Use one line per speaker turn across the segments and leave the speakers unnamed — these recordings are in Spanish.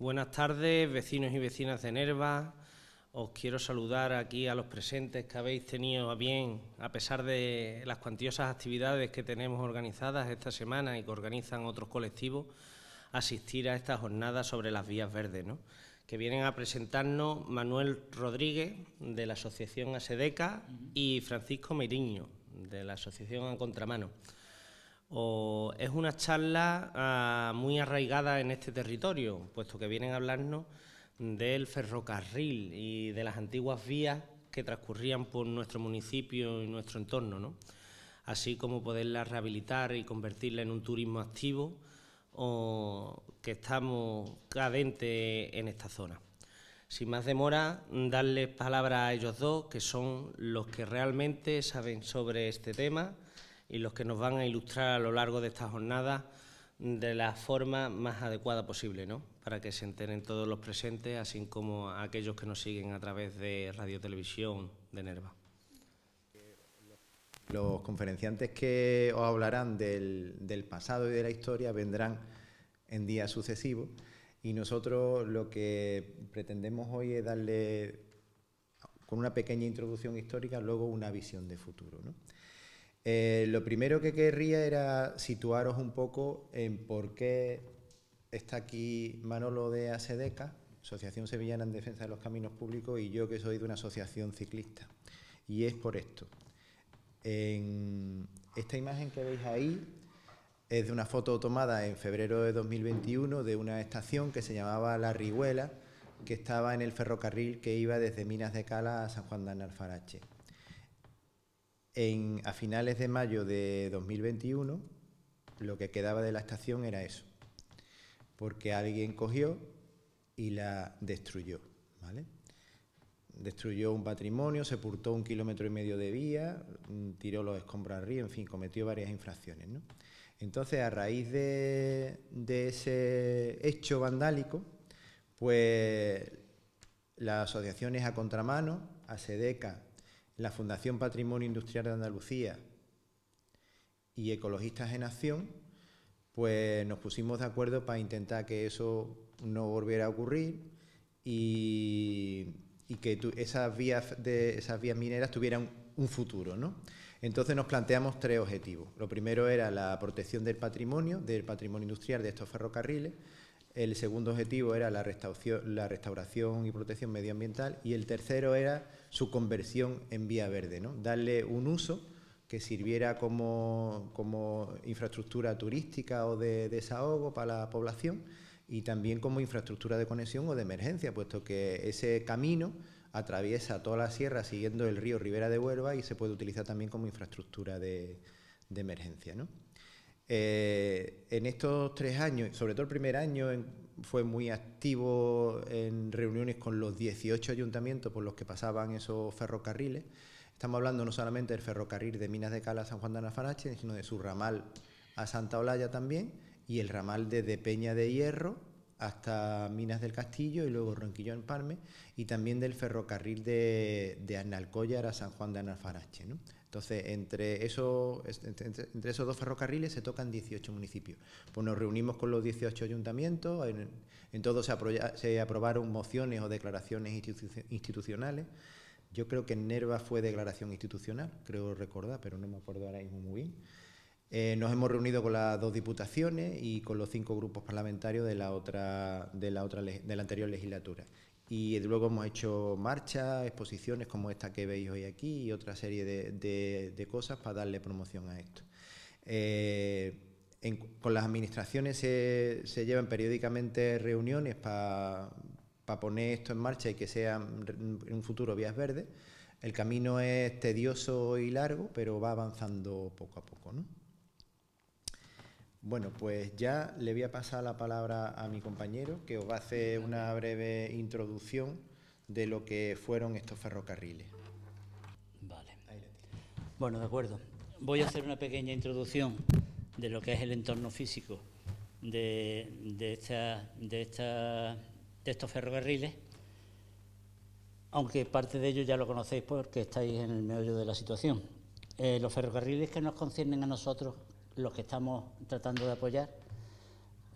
Buenas tardes, vecinos y vecinas de Nerva. Os quiero saludar aquí a los presentes que habéis tenido a bien, a pesar de las cuantiosas actividades que tenemos organizadas esta semana y que organizan otros colectivos, asistir a esta jornada sobre las vías verdes, que vienen a presentarnos Manuel Rodríguez, de la Asociación ASEDECA, y Francisco Meriño, de la Asociación A Contramano o es una charla ah, muy arraigada en este territorio, puesto que vienen a hablarnos del ferrocarril y de las antiguas vías que transcurrían por nuestro municipio y nuestro entorno, ¿no? así como poderla rehabilitar y convertirla en un turismo activo o que estamos cadentes en esta zona. Sin más demora, darles palabra a ellos dos, que son los que realmente saben sobre este tema y los que nos van a ilustrar a lo largo de esta jornada de la forma más adecuada posible, ¿no? para que se enteren todos los presentes, así como aquellos que nos siguen a través de Radio Televisión de Nerva.
Los conferenciantes que os hablarán del, pasado y de la historia vendrán en días sucesivos y nosotros lo que pretendemos hoy es darle, con una pequeña introducción histórica, luego una visión de futuro. ¿no? Eh, lo primero que querría era situaros un poco en por qué está aquí Manolo de ASEDECA, Asociación Sevillana en Defensa de los Caminos Públicos, y yo que soy de una asociación ciclista. Y es por esto. esta imagen que veis ahí es de una foto tomada en febrero de 2021 de una estación que se llamaba La Rihuela, que estaba en el ferrocarril que iba desde Minas de Cala a San Juan de Analfarache a finales de mayo de 2021 lo que quedaba de la estación era eso, porque alguien cogió y la destruyó. Destruyó un patrimonio, se sepultó un kilómetro y medio de vía, mm, tiró los escombros al río, en fin, cometió varias infracciones. Entonces, a raíz de, de ese hecho vandálico, pues las asociaciones a contramano, a SEDECA la Fundación Patrimonio Industrial de Andalucía y Ecologistas en Acción, pues nos pusimos de acuerdo para intentar que eso no volviera a ocurrir y, que esas, vías esas vías mineras tuvieran un futuro. Entonces nos planteamos tres objetivos. Lo primero era la protección del patrimonio, del patrimonio industrial de estos ferrocarriles el segundo objetivo era la restauración, y protección medioambiental y el tercero era su conversión en vía verde, darle un uso que sirviera como, infraestructura turística o de, desahogo para la población y también como infraestructura de conexión o de emergencia, puesto que ese camino atraviesa toda la sierra siguiendo el río Rivera de Huelva y se puede utilizar también como infraestructura de, emergencia. Eh, en estos tres años, sobre todo el primer año, fue muy activo en reuniones con los 18 ayuntamientos por los que pasaban esos ferrocarriles. Estamos hablando no solamente del ferrocarril de Minas de Cala a San Juan de Anafarache, sino de su ramal a Santa Olalla también y el ramal desde Peña de Hierro hasta Minas del Castillo y luego Ronquillo en Palme y también del ferrocarril de, de a San Juan de Anafarache. Entonces, entre, esos dos ferrocarriles se tocan 18 municipios. Pues nos reunimos con los 18 ayuntamientos, en, todos se, aprobaron mociones o declaraciones institucionales. Yo creo que en Nerva fue declaración institucional, creo recordar, pero no me acuerdo ahora mismo muy bien. Eh, nos hemos reunido con las dos diputaciones y con los cinco grupos parlamentarios de de la otra de la anterior legislatura y luego hemos hecho marchas, exposiciones como esta que veis hoy aquí y otra serie de, cosas para darle promoción a esto. Eh, con las administraciones se, llevan periódicamente reuniones para poner esto en marcha y que sea en un futuro vías verdes. El camino es tedioso y largo, pero va avanzando poco a poco. ¿no? Bueno, pues ya le voy a pasar la palabra a mi compañero que os va a hacer una breve introducción de lo que fueron estos ferrocarriles. Vale. Bueno, de acuerdo.
Voy a hacer una pequeña introducción de lo que es el entorno físico de, estos ferrocarriles, aunque parte de ellos ya lo conocéis porque estáis en el medio de la situación. Eh, los ferrocarriles que nos conciernen a nosotros los que estamos tratando de apoyar,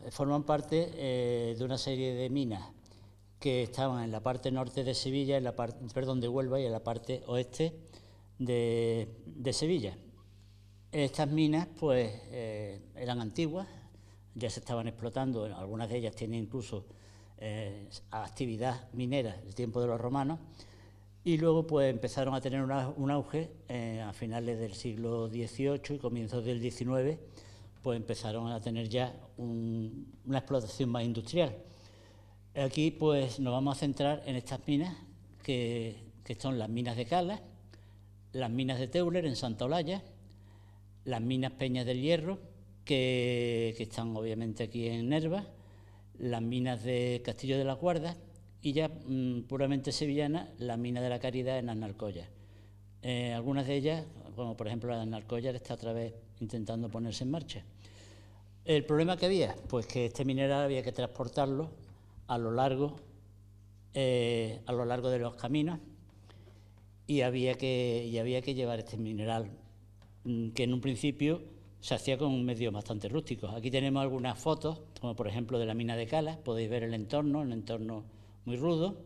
eh, forman parte eh, de una serie de minas que estaban en la parte norte de Sevilla, en la parte, perdón, de Huelva y en la parte oeste de, Sevilla. Estas minas pues eh, eran antiguas, ya se estaban explotando, algunas de ellas tienen incluso actividad minera del tiempo de los romanos, y luego pues empezaron a tener un auge eh, a finales del siglo XVIII y comienzos del XIX, pues empezaron a tener ya una explotación más industrial. Aquí pues nos vamos a centrar en estas minas, que, son las minas de Calas, las minas de Teuler en Santa Olalla, las minas Peñas del Hierro, que, que están obviamente aquí en Nerva, las minas de Castillo de la Guarda, y ya mm, puramente sevillana, la mina de la caridad en Analcoya. Eh, algunas de ellas, como por ejemplo la de está otra vez intentando ponerse en marcha. El problema que había, pues que este mineral había que transportarlo a lo largo, eh, a lo largo de los caminos y había que, había que llevar este mineral mm, que en un principio se hacía con un medio bastante rústico. Aquí tenemos algunas fotos, como por ejemplo de la mina de Calas podéis ver el entorno, el entorno muy rudo.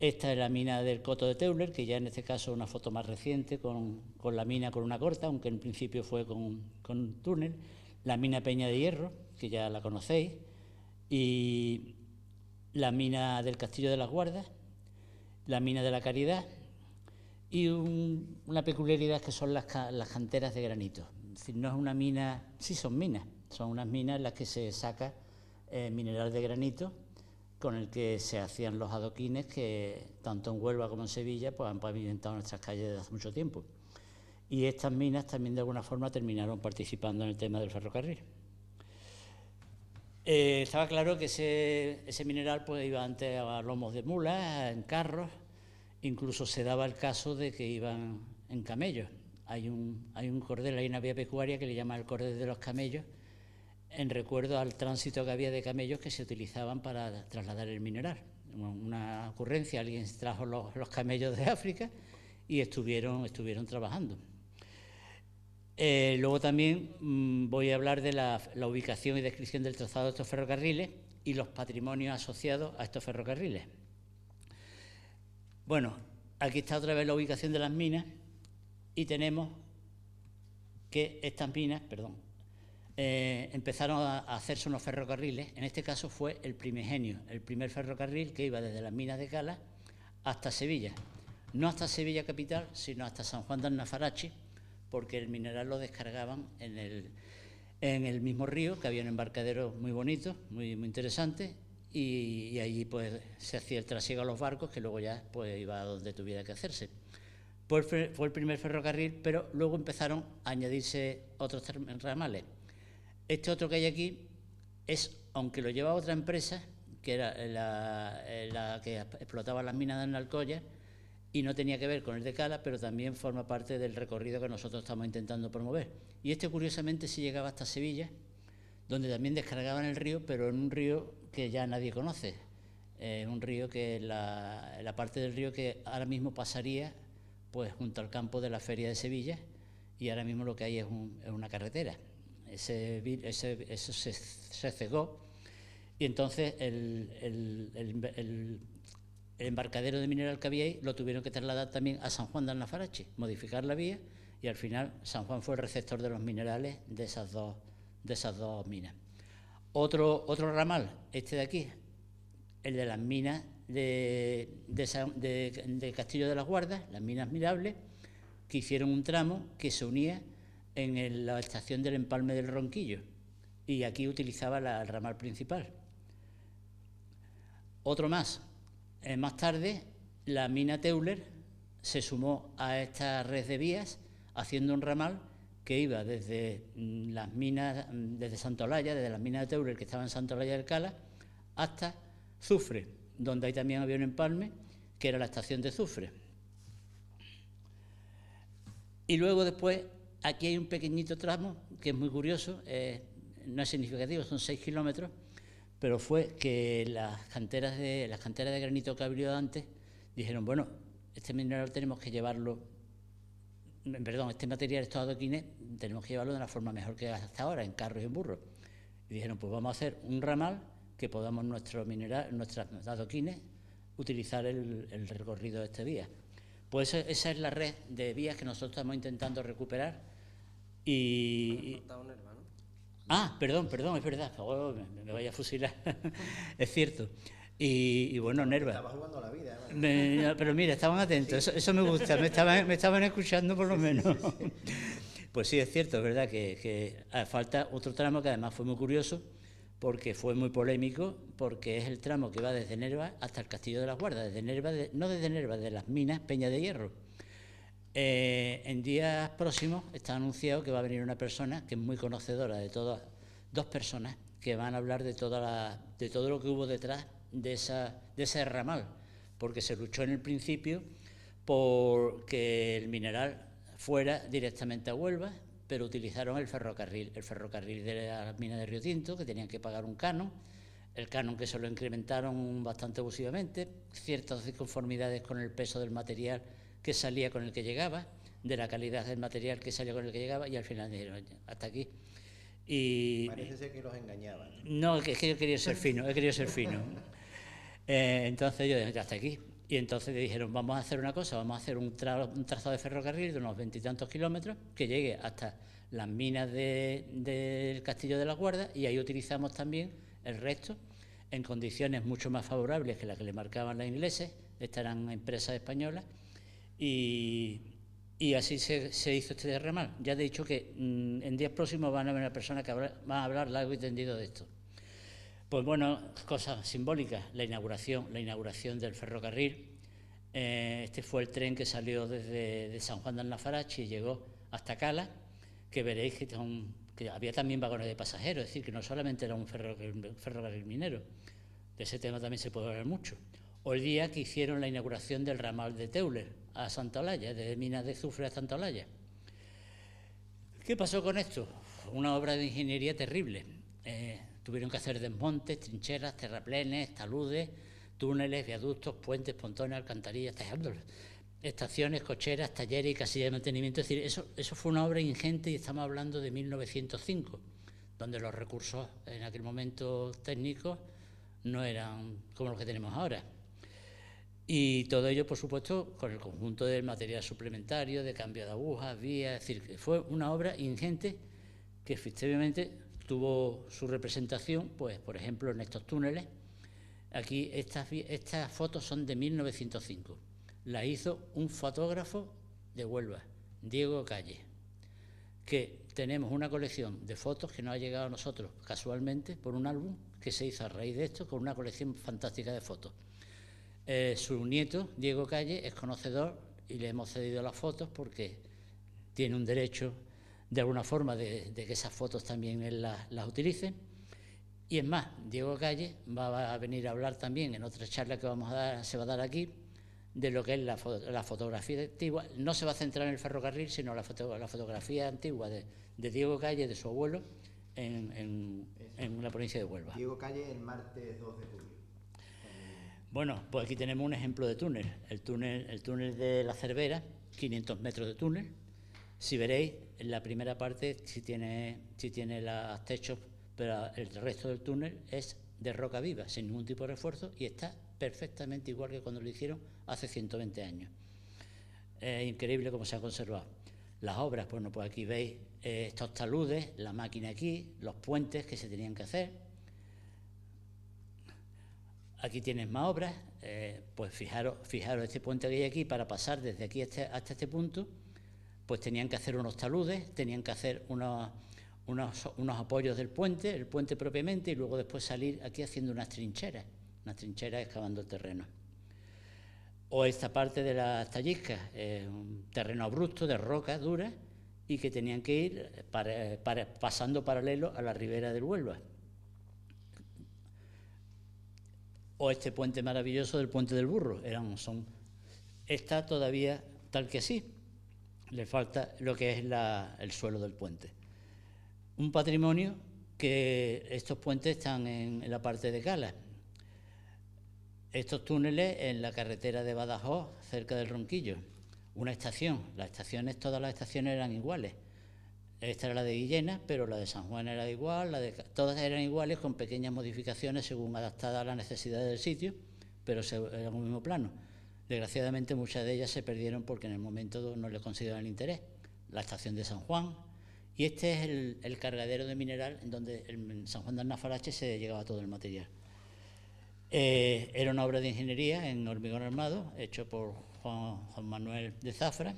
Esta es la mina del Coto de Teuler, que ya en este caso es una foto más reciente, con, la mina con una corta, aunque en principio fue con, con un túnel. La mina Peña de Hierro, que ya la conocéis. Y la mina del Castillo de las Guardas, la mina de la Caridad y una peculiaridad que son las, las canteras de granito. Es decir, no es una mina, sí son minas, son unas minas en las que se saca eh, mineral de granito con el que se hacían los adoquines que tanto en Huelva como en Sevilla pues, han pavimentado nuestras calles desde hace mucho tiempo. Y estas minas también de alguna forma terminaron participando en el tema del ferrocarril. Eh, estaba claro que ese, mineral pues, iba antes a lomos de mulas, en carros, incluso se daba el caso de que iban en camellos. Hay un, hay un cordel, hay una vía pecuaria que le llama el cordel de los camellos, en recuerdo al tránsito que había de camellos que se utilizaban para trasladar el mineral. Una ocurrencia, alguien trajo los, camellos de África y estuvieron, estuvieron trabajando. Eh, luego también mm, voy a hablar de la, la, ubicación y descripción del trazado de estos ferrocarriles y los patrimonios asociados a estos ferrocarriles. Bueno, aquí está otra vez la ubicación de las minas y tenemos que estas minas, perdón, eh, empezaron a hacerse unos ferrocarriles. En este caso fue el primigenio, el primer ferrocarril que iba desde las minas de Cala hasta Sevilla. No hasta Sevilla capital, sino hasta San Juan de Nafarachi... porque el mineral lo descargaban en el, mismo río, que había un embarcadero muy bonito, muy, muy interesante, y, allí pues se hacía el trasiego a los barcos, que luego ya pues iba a donde tuviera que hacerse. fue el primer ferrocarril, pero luego empezaron a añadirse otros ramales. Este otro que hay aquí es, aunque lo lleva otra empresa, que era la, eh, que explotaba las minas de Analcoya, y no tenía que ver con el de Cala, pero también forma parte del recorrido que nosotros estamos intentando promover. Y este, curiosamente, sí llegaba hasta Sevilla, donde también descargaban el río, pero en un río que ya nadie conoce. en eh, un río que la, la parte del río que ahora mismo pasaría pues junto al campo de la Feria de Sevilla, y ahora mismo lo que hay es una carretera ese, eso se, cegó y entonces el, embarcadero de mineral que había ahí lo tuvieron que trasladar también a San Juan de Alnafarache, modificar la vía y al final San Juan fue el receptor de los minerales de esas dos, de esas dos minas. Otro, otro ramal, este de aquí, el de las minas de, de Castillo de las Guardas, las minas mirables, que hicieron un tramo que se unía en la estación del Empalme del Ronquillo y aquí utilizaba la, el ramal principal. Otro más. Eh, más tarde, la mina Teuler se sumó a esta red de vías haciendo un ramal que iba desde mm, las minas, mm, desde Santolaya, desde las minas de Teuler que estaban en Santolaya del Cala, hasta Zufre, donde ahí también había un empalme, que era la estación de Zufre. Y luego después Aquí hay un pequeñito tramo que es muy curioso, eh, no es significativo, son 6 kilómetros, pero fue que las canteras de, las canteras de granito que abrió antes dijeron, bueno, este mineral tenemos que llevarlo, perdón, este material, estos adoquines, tenemos que llevarlo de la forma mejor que hasta ahora, en carros y en burros. Y dijeron, pues vamos a hacer un ramal que podamos nuestro mineral, nuestras adoquines utilizar el, recorrido de este vía. Pues esa es la red de vías que nosotros estamos intentando recuperar y... Ah, perdón, perdón, es verdad, oh, me, vaya a fusilar, es cierto. Y, bueno, Nerva. Estaba jugando la vida. pero mira, estaban atentos, eso, me gusta, me estaban, me estaban escuchando por lo menos. pues sí, es cierto, es verdad que, falta otro tramo que además fue muy curioso, porque fue muy polémico, porque es el tramo que va desde Nerva hasta el Castillo de las Guardas, desde no desde Nerva, de las minas Peña de Hierro. Eh, en días próximos está anunciado que va a venir una persona que es muy conocedora de todas, dos personas que van a hablar de, de todo lo que hubo detrás de, esa, de ese ramal, porque se luchó en el principio por que el mineral fuera directamente a Huelva, pero utilizaron el ferrocarril, el ferrocarril de la mina de Río Tinto, que tenían que pagar un canon, el canon que se lo incrementaron bastante abusivamente, ciertas disconformidades con el peso del material que salía con el que llegaba, de la calidad del material que salía con el que llegaba y al final dijeron, hasta aquí. Y, Parece que los engañaban. No, es que yo quería ser fino, he querido ser fino. Eh, entonces yo dije, hasta aquí. Y entonces dijeron, vamos a hacer una cosa, vamos a hacer un, trazado de ferrocarril de unos veintitantos kilómetros que llegue hasta las minas del Castillo de la Guarda y ahí utilizamos también el resto en condiciones mucho más favorables que las que le marcaban los ingleses, estas eran empresas españolas, y, así se, hizo este ramal. Ya he dicho que mm, en días próximos van a haber personas que va van a hablar largo y tendido de esto. Pues bueno, cosas simbólicas, la inauguración, la inauguración del ferrocarril. Eh, este fue el tren que salió desde de San Juan de Alnafarache y llegó hasta Cala, que veréis que, que, había también vagones de pasajeros, es decir, que no solamente era un ferrocarril, ferrocarril minero. De ese tema también se puede hablar mucho. Hoy el día que hicieron la inauguración del ramal de Teuler, a Santa Olaya, de minas de azufre a Santa Olaya. ¿Qué pasó con esto? Una obra de ingeniería terrible. Eh, tuvieron que hacer desmontes, trincheras, terraplenes, taludes, túneles, viaductos, puentes, pontones, alcantarillas, estaciones, cocheras, talleres y casillas de mantenimiento. Es decir, eso, eso fue una obra ingente y estamos hablando de 1905, donde los recursos en aquel momento técnicos no eran como los que tenemos ahora. Y todo ello, por supuesto, con el conjunto del material suplementario, de cambio de agujas, vías, es decir, que fue una obra ingente que efectivamente tuvo su representación, pues, por ejemplo, en estos túneles. Aquí estas, fotos son de 1905. La hizo un fotógrafo de Huelva, Diego Calle, que tenemos una colección de fotos que nos ha llegado a nosotros casualmente por un álbum que se hizo a raíz de esto, con una colección fantástica de fotos. Eh, su nieto, Diego Calle, es conocedor y le hemos cedido las fotos porque tiene un derecho de alguna forma de, que esas fotos también él las, utilice. Y es más, Diego Calle va a venir a hablar también en otra charla que vamos a dar, se va a dar aquí de lo que es la, fotografía antigua. No se va a centrar en el ferrocarril, sino la, la fotografía antigua de, Diego Calle, de su abuelo, en, en, en la provincia de Huelva. Diego
Calle el martes 2 de julio.
Bueno, pues aquí tenemos un ejemplo de túnel. El túnel, de la Cervera, 500 metros de túnel. Si veréis, en la primera parte sí tiene, sí los techos, pero el resto del túnel es de roca viva, sin ningún tipo de refuerzo, y está perfectamente igual que cuando lo hicieron hace 120 años. Es increíble cómo se ha conservado. Las obras, bueno, pues aquí veis eh, estos taludes, la máquina aquí, los puentes que se tenían que hacer, Aquí tienes más obras, eh, pues fijaros, fijaros este puente que hay aquí, para pasar desde aquí hasta, este punto, pues tenían que hacer unos taludes, tenían que hacer unos, apoyos del puente, el puente propiamente, y luego después salir aquí haciendo unas trincheras, unas trincheras excavando el terreno. O esta parte de las talliscas, eh, un terreno abrupto de rocas duras y que tenían que ir eh, pasando paralelo a la ribera del Huelva. o este puente maravilloso del puente del burro. Eran, son, está todavía tal que sí. Le falta lo que es la, el suelo del puente. Un patrimonio que estos puentes están en, la parte de gala Estos túneles en la carretera de Badajoz, cerca del Ronquillo. Una estación. Las estaciones, todas las estaciones eran iguales. Esta era la de Guillena, pero la de San Juan era igual, todas eran iguales con pequeñas modificaciones según adaptadas a la necesidad del sitio, pero era un mismo plano. Desgraciadamente muchas de ellas se perdieron porque en el momento no le consideraban interés. La estación de San Juan, y este es el, cargadero de mineral en donde en San Juan de Alnafarache se llegaba todo el material. Eh, era una obra de ingeniería en hormigón armado, hecho por Juan Manuel de Zafra,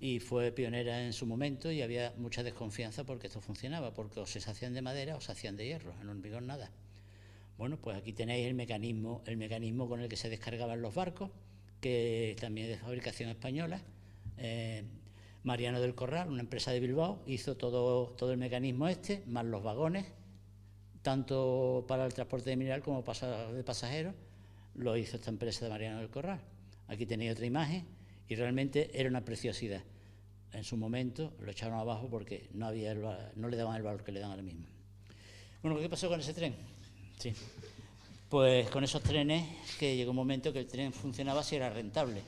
y fue pionera en su momento y había mucha desconfianza porque esto funcionaba, porque o se hacían de madera o se hacían de hierro, en hormigón nada. Bueno, pues aquí tenéis el mecanismo, el mecanismo con el que se descargaban los barcos, que también es de fabricación española. Eh, Mariano del Corral, una empresa de Bilbao, hizo todo, todo el mecanismo este, más los vagones, tanto para el transporte de mineral como para de pasajeros, lo hizo esta empresa de Mariano del Corral. Aquí tenéis otra imagen y realmente era una preciosidad. En su momento lo echaron abajo porque no, había no le daban el valor que le dan ahora mismo. Bueno, ¿qué pasó con ese tren? Sí. Pues con esos trenes que llegó un momento que el tren funcionaba si era rentable.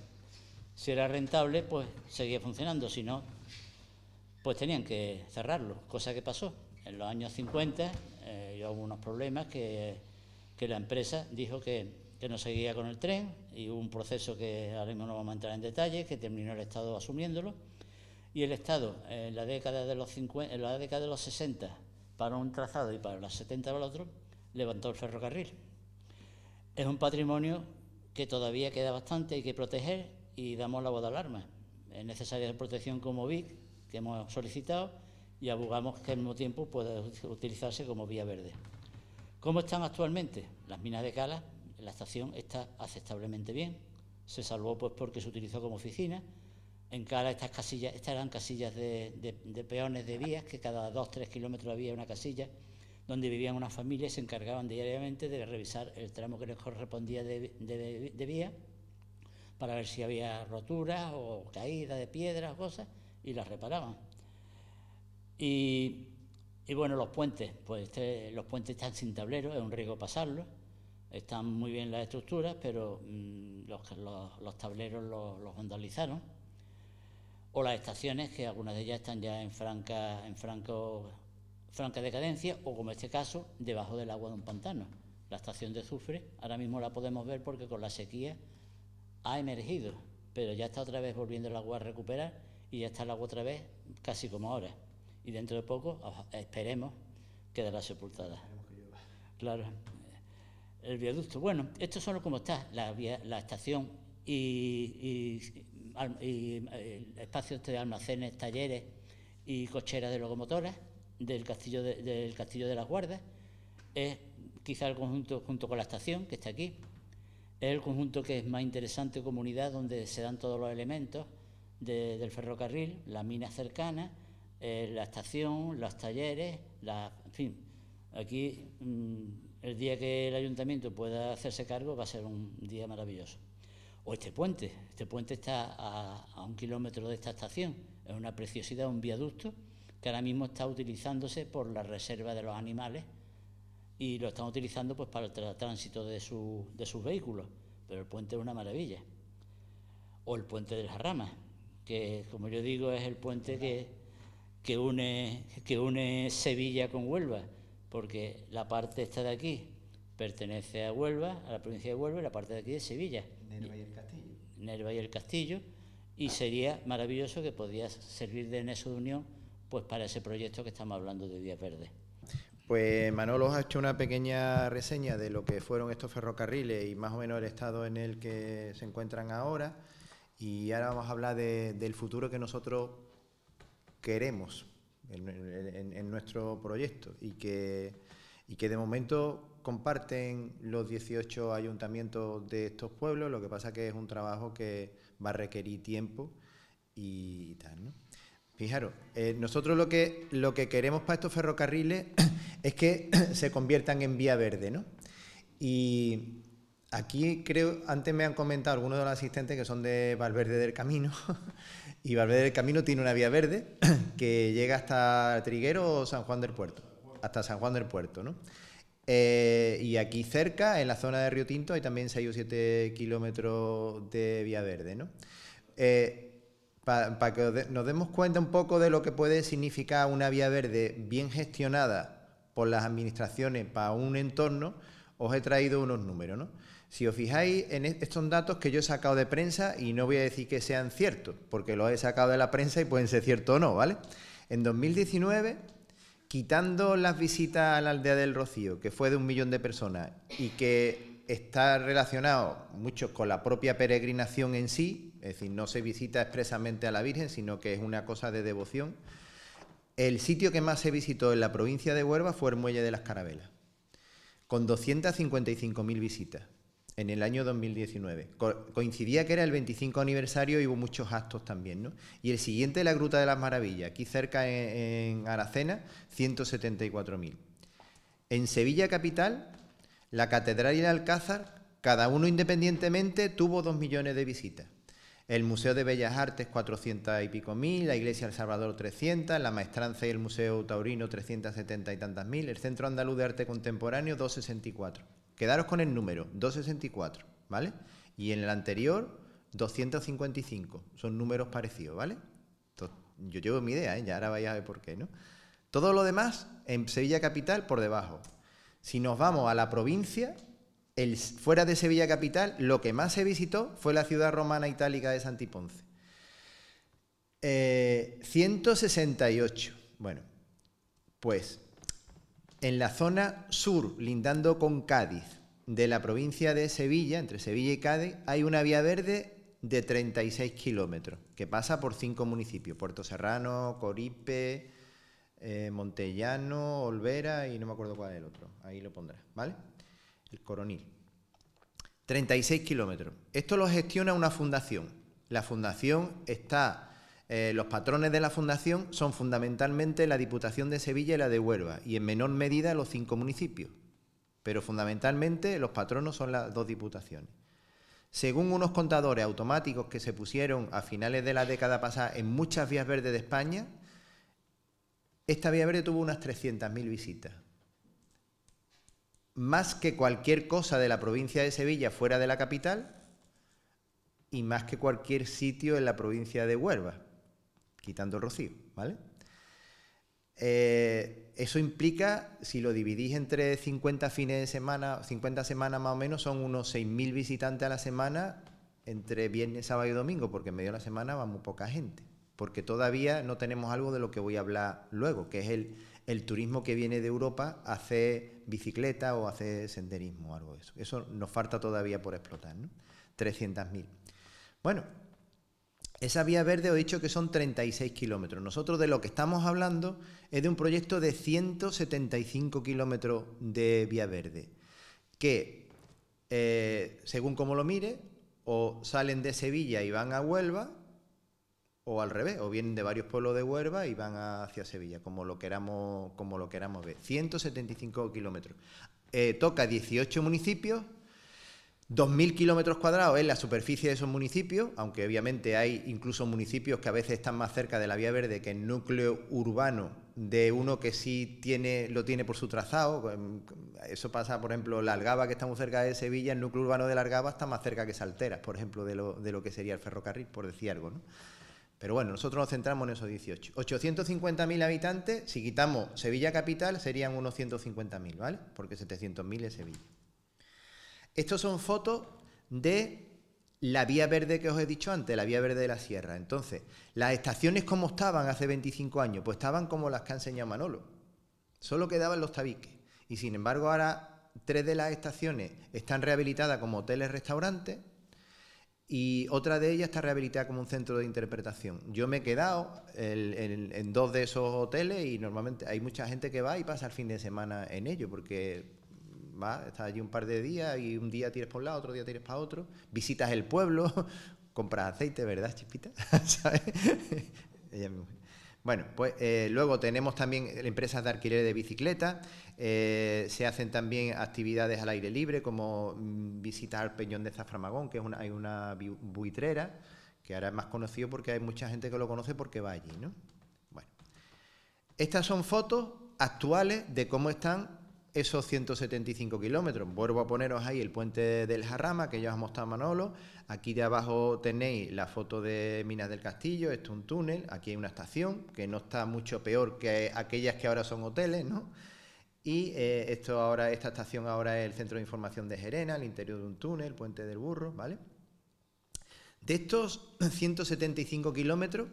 Si era rentable, pues seguía funcionando, si no, pues tenían que cerrarlo, cosa que pasó. En los años 50 eh, hubo unos problemas que la empresa dijo que que no seguía con el tren y hubo un proceso que ahora mismo no vamos a entrar en detalle, que terminó el Estado asumiéndolo. Y el Estado, en la década de los, 50, en la década de los 60, para un trazado y para los 70 para el otro, levantó el ferrocarril. Es un patrimonio que todavía queda bastante, hay que proteger y damos la voz de alarma. Es necesaria protección como BIC que hemos solicitado, y abogamos que al mismo tiempo pueda utilizarse como vía verde. ¿Cómo están actualmente? Las minas de cala la estación está aceptablemente bien. Se salvó pues porque se utilizó como oficina. En cada estas casillas, estas eran casillas de, peones de vías, que cada dos, tres kilómetros había una casilla donde vivían unas familias y se encargaban diariamente de revisar el tramo que les correspondía de, vía para ver si había roturas o caídas de piedras o cosas y las reparaban. Y, bueno, los puentes, pues este, los puentes están sin tablero, es un riesgo pasarlos están muy bien las estructuras, pero mm, los, tableros los, vandalizaron. O las estaciones, que algunas de ellas están ya en franca, en franca decadencia, o como este caso, debajo del agua de un pantano. La estación de Zufre, ahora mismo la podemos ver porque con la sequía ha emergido, pero ya está otra vez volviendo el agua a recuperar y ya está el agua otra vez casi como ahora. Y dentro de poco ah, esperemos que sepultada. Claro el viaducto. Bueno, esto solo como está la, estación y, eh, espacios de almacenes, talleres y cocheras de locomotoras del castillo de, del castillo de las guardas. Es quizá el conjunto junto con la estación que está aquí. Es el conjunto que es más interesante comunidad donde se dan todos los elementos del ferrocarril, la mina cercana, eh, la estación, los talleres, la, en fin, aquí mm, el día que el ayuntamiento pueda hacerse cargo va a ser un día maravilloso. O este puente, este puente está a, un kilómetro de esta estación, es una preciosidad, un viaducto que ahora mismo está utilizándose por la reserva de los animales y lo están utilizando pues para el tránsito de, sus vehículos, pero el puente es una maravilla. O el puente de las ramas, que como yo digo es el puente que, une, que une Sevilla con Huelva porque la parte esta de aquí pertenece a Huelva, a la provincia de Huelva, y la parte de aquí de Sevilla.
Nerva y el Castillo.
Nerva y el Castillo, y sería maravilloso que podías servir de nexo de unión pues para ese proyecto que estamos hablando de Días Verdes.
Pues Manolo ha hecho una pequeña reseña de lo que fueron estos ferrocarriles y más o menos el estado en el que se encuentran ahora. Y ahora vamos a hablar del futuro que nosotros queremos en, nuestro proyecto y que, y que de momento comparten los 18 ayuntamientos de estos pueblos, lo que pasa que es un trabajo que va a requerir tiempo y tal, ¿no? Fijaros, eh, nosotros lo que, lo que queremos para estos ferrocarriles es que se conviertan en vía verde, ¿no? Y, Aquí creo, antes me han comentado algunos de los asistentes que son de Valverde del Camino. y Valverde del Camino tiene una vía verde que llega hasta Triguero o San Juan del Puerto. Hasta San Juan del Puerto, ¿no? Eh, y aquí cerca, en la zona de Río Tinto, hay también 6 o 7 kilómetros de vía verde, ¿no? Eh, para que nos demos cuenta un poco de lo que puede significar una vía verde bien gestionada por las administraciones para un entorno, os he traído unos números, ¿no? Si os fijáis en e-, estos datos que yo he sacado de prensa, y no voy a decir que sean ciertos, porque los he sacado de la prensa y pueden ser ciertos o no, ¿vale? En 2019, quitando las visitas a la aldea del Rocío, que fue de un millón de personas, y que está relacionado mucho con la propia peregrinación en sí, es decir, no se visita expresamente a la Virgen, sino que es una cosa de devoción, el sitio que más se visitó en la provincia de Huelva fue el Muelle de las Carabelas, con 255.000 visitas en el año 2019. coincidía que era el 25 aniversario y hubo muchos actos también, ¿no? Y el siguiente, la Gruta de las Maravillas, aquí cerca en, Aracena, 174.000. En Sevilla capital, la Catedral y el Alcázar, cada uno independientemente, tuvo 2 millones de visitas. El Museo de Bellas Artes, 400 y pico mil, la Iglesia del Salvador, 300, la Maestranza y el Museo Taurino, 370 y tantas mil, el Centro Andaluz de Arte Contemporáneo, 264. Quedaros con el número, 264, ¿vale? Y en el anterior, 255. Son números parecidos, ¿vale? yo llevo mi idea, ¿eh? ya ahora vais a ver por qué, ¿no? Todo lo demás en Sevilla Capital por debajo. Si nos vamos a la provincia, fuera de Sevilla Capital, lo que más se visitó fue la ciudad romana itálica de Santiponce. 168. Eh, bueno, pues en la zona sur, lindando con Cádiz, de la provincia de Sevilla, entre Sevilla y Cádiz, hay una vía verde de 36 kilómetros, que pasa por cinco municipios, Puerto Serrano, Coripe, eh, Montellano, Olvera y no me acuerdo cuál es el otro, ahí lo pondré, ¿vale? El Coronil. 36 kilómetros. Esto lo gestiona una fundación. La fundación está eh, los patrones de la fundación son fundamentalmente la Diputación de Sevilla y la de Huelva, y en menor medida los cinco municipios. Pero fundamentalmente los patronos son las dos diputaciones. Según unos contadores automáticos que se pusieron a finales de la década pasada en muchas vías verdes de España, esta vía verde tuvo unas 300.000 visitas. Más que cualquier cosa de la provincia de Sevilla fuera de la capital y más que cualquier sitio en la provincia de Huelva, quitando el rocío, ¿vale? Eh, eso implica, si lo dividís entre 50 fines de semana, 50 semanas más o menos, son unos 6.000 visitantes a la semana entre viernes, sábado y domingo, porque en medio de la semana va muy poca gente, porque todavía no tenemos algo de lo que voy a hablar luego, que es el, turismo que viene de Europa hace bicicleta o hacer senderismo o algo de eso. Eso nos falta todavía por explotar, ¿no? 300.000. Bueno, esa vía verde os he dicho que son 36 kilómetros. Nosotros de lo que estamos hablando es de un proyecto de 175 kilómetros de vía verde, que eh, según como lo mire, o salen de Sevilla y van a Huelva, o al revés, o vienen de varios pueblos de Huelva y van hacia Sevilla, como lo queramos, como lo queramos ver. 175 kilómetros. Eh, toca 18 municipios 2.000 kilómetros cuadrados es la superficie de esos municipios, aunque obviamente hay incluso municipios que a veces están más cerca de la vía verde que el núcleo urbano de uno que sí tiene, lo tiene por su trazado. Em, eso pasa, por ejemplo, la Algaba, que estamos cerca de Sevilla, el núcleo urbano de la Algaba está más cerca que Salteras, por ejemplo, de lo, de lo que sería el ferrocarril, por decir algo. Pero bueno, nosotros nos centramos en esos 18. 850.000 habitantes, si quitamos Sevilla capital, serían unos 150.000, ¿vale? Porque 700.000 es Sevilla. Estos son fotos de la vía verde que os he dicho antes, la vía verde de la sierra. Entonces, las estaciones como estaban hace 25 años, pues estaban como las que ha enseñado Manolo. Solo quedaban los tabiques. Y sin embargo, ahora tres de las estaciones están rehabilitadas como hoteles, restaurantes, y otra de ellas está rehabilitada como un centro de interpretación. Yo me he quedado en dos de esos hoteles y normalmente hay mucha gente que va y pasa el fin de semana en ellos porque estás allí un par de días y un día tires por un lado, otro día tienes para otro, visitas el pueblo, compras aceite, ¿verdad, chispita? Bueno, pues eh, luego tenemos también empresas de alquiler de bicicleta. Eh, se hacen también actividades al aire libre, como mm, visitar Peñón de Zaframagón, que es una, hay una buitrera, que ahora es más conocido porque hay mucha gente que lo conoce porque va allí, ¿no? Bueno, estas son fotos actuales de cómo están esos 175 kilómetros. Vuelvo a poneros ahí el puente del Jarrama, que ya os ha mostrado Manolo. Aquí de abajo tenéis la foto de Minas del Castillo, esto es un túnel, aquí hay una estación, que no está mucho peor que aquellas que ahora son hoteles, ¿no? Y eh, esto ahora, esta estación ahora es el centro de información de Gerena, el interior de un túnel, puente del burro, ¿vale? De estos 175 kilómetros,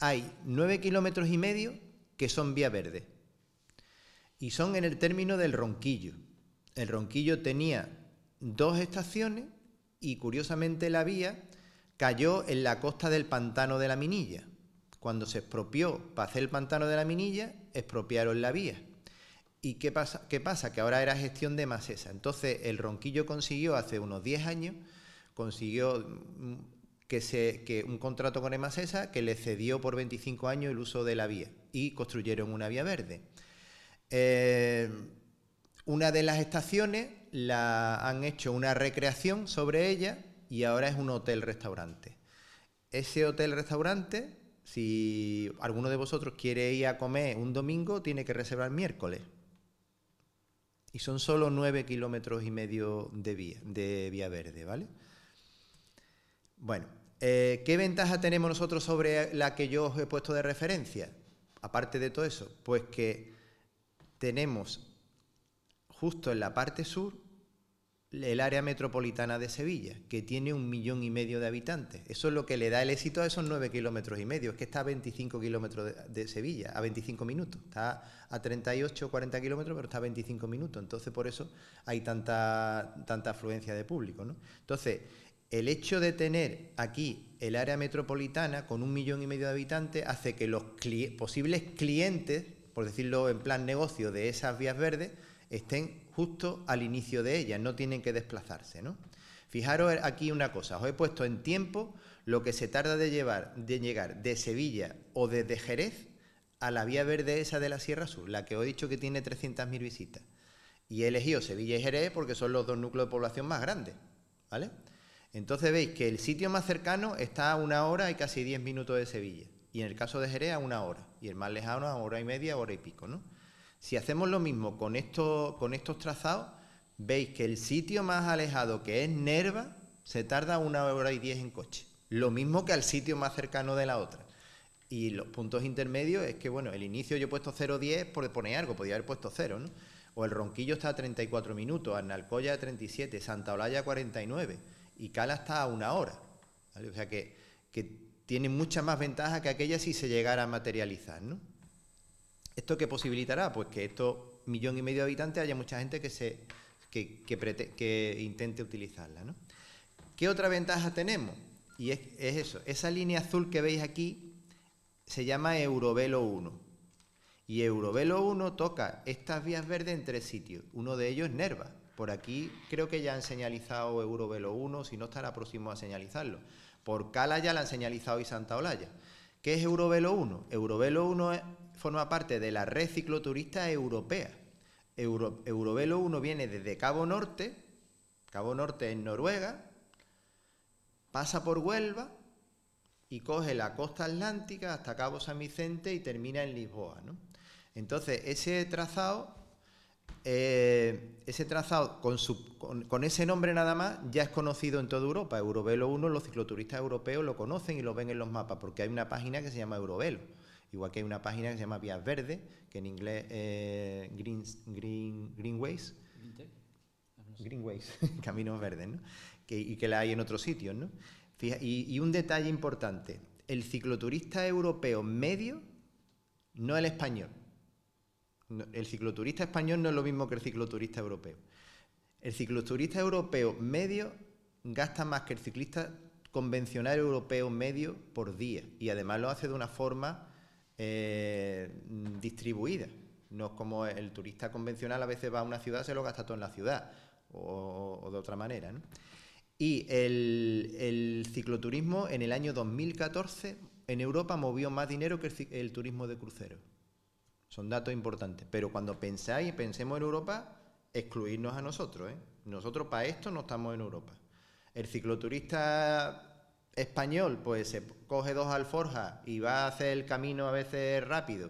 hay 9 kilómetros y medio que son vía verde y son en el término del Ronquillo. El Ronquillo tenía dos estaciones y curiosamente la vía cayó en la costa del pantano de la Minilla. Cuando se expropió para hacer el pantano de la Minilla, expropiaron la vía. ¿Y qué pasa? qué pasa? Que ahora era gestión de Masesa. Entonces el Ronquillo consiguió hace unos 10 años, consiguió mm, que, se, que un contrato con Emasesa que le cedió por 25 años el uso de la vía y construyeron una vía verde. Eh, una de las estaciones la han hecho una recreación sobre ella y ahora es un hotel-restaurante. Ese hotel-restaurante, si alguno de vosotros quiere ir a comer un domingo, tiene que reservar miércoles. Y son solo 9 kilómetros y medio de vía, de vía verde, ¿vale? Bueno, eh, ¿qué ventaja tenemos nosotros sobre la que yo os he puesto de referencia? Aparte de todo eso, pues que tenemos justo en la parte sur el área metropolitana de Sevilla, que tiene un millón y medio de habitantes. Eso es lo que le da el éxito a esos nueve kilómetros y medio, es que está a 25 kilómetros de, Sevilla, a 25 minutos. Está a 38, o 40 kilómetros, pero está a 25 minutos. Entonces, por eso hay tanta, tanta afluencia de público. Entonces, el hecho de tener aquí el área metropolitana con un millón y medio de habitantes hace que los posibles clientes por decirlo en plan negocio, de esas vías verdes estén justo al inicio de ellas, no tienen que desplazarse. ¿no? Fijaros aquí una cosa, os he puesto en tiempo lo que se tarda de, llevar, de llegar de Sevilla o desde Jerez a la vía verde esa de la Sierra Sur, la que os he dicho que tiene 300.000 visitas. Y he elegido Sevilla y Jerez porque son los dos núcleos de población más grandes. ¿vale? Entonces veis que el sitio más cercano está a una hora y casi 10 minutos de Sevilla y en el caso de Jerez a una hora, y el más lejano a hora y media, hora y pico, ¿no? Si hacemos lo mismo con, esto, con estos trazados, veis que el sitio más alejado, que es Nerva, se tarda una hora y diez en coche. Lo mismo que al sitio más cercano de la otra. Y los puntos intermedios es que, bueno, el inicio yo he puesto 0,10 por poner algo, podía haber puesto 0, ¿no? O el Ronquillo está a 34 minutos, Arnalcoya a 37, Santa Olalla a 49 y Cala está a una hora. O sea que tiene mucha más ventaja que aquella si se llegara a materializar. ¿Esto qué posibilitará? Pues que estos millón y medio de habitantes haya mucha gente que, se, intente utilizarla. ¿Qué otra ventaja tenemos? Y es, es, eso, esa línea azul que veis aquí se llama Eurovelo 1. Y Eurovelo 1 toca estas vías verdes en tres sitios. Uno de ellos es Nerva. Por aquí creo que ya han señalizado Eurovelo 1, si no estará próximo a señalizarlo por Cala ya la han señalizado y Santa Olalla. ¿Qué es Eurovelo 1? Eurovelo 1 forma parte de la red cicloturista europea. Eurovelo 1 viene desde Cabo Norte, Cabo Norte en Noruega, pasa por Huelva y coge la costa atlántica hasta Cabo San Vicente y termina en Lisboa. Entonces, ese trazado eh, ese trazado con, su, con, ese nombre nada más ya es conocido en toda Europa. Eurovelo 1, los cicloturistas europeos lo conocen y lo ven en los mapas, porque hay una página que se llama Eurovelo. Igual que hay una página que se llama Vías Verdes, que en inglés es eh, Green, Green, Greenways. Greenways, caminos verdes, ¿no? y que la hay en otros sitios, ¿no? y, y un detalle importante, el cicloturista europeo medio, no el español el cicloturista español no es lo mismo que el cicloturista europeo. El cicloturista europeo medio gasta más que el ciclista convencional europeo medio por día y además lo hace de una forma eh, distribuida. No es como el turista convencional a veces va a una ciudad, se lo gasta todo en la ciudad o, de otra manera. Y el, cicloturismo en el año 2014 en Europa movió más dinero que el turismo de crucero. Son datos importantes. Pero cuando pensáis, pensemos en Europa, excluirnos a nosotros. ¿eh? Nosotros para esto no estamos en Europa. El cicloturista español, pues se coge dos alforjas y va a hacer el camino a veces rápido.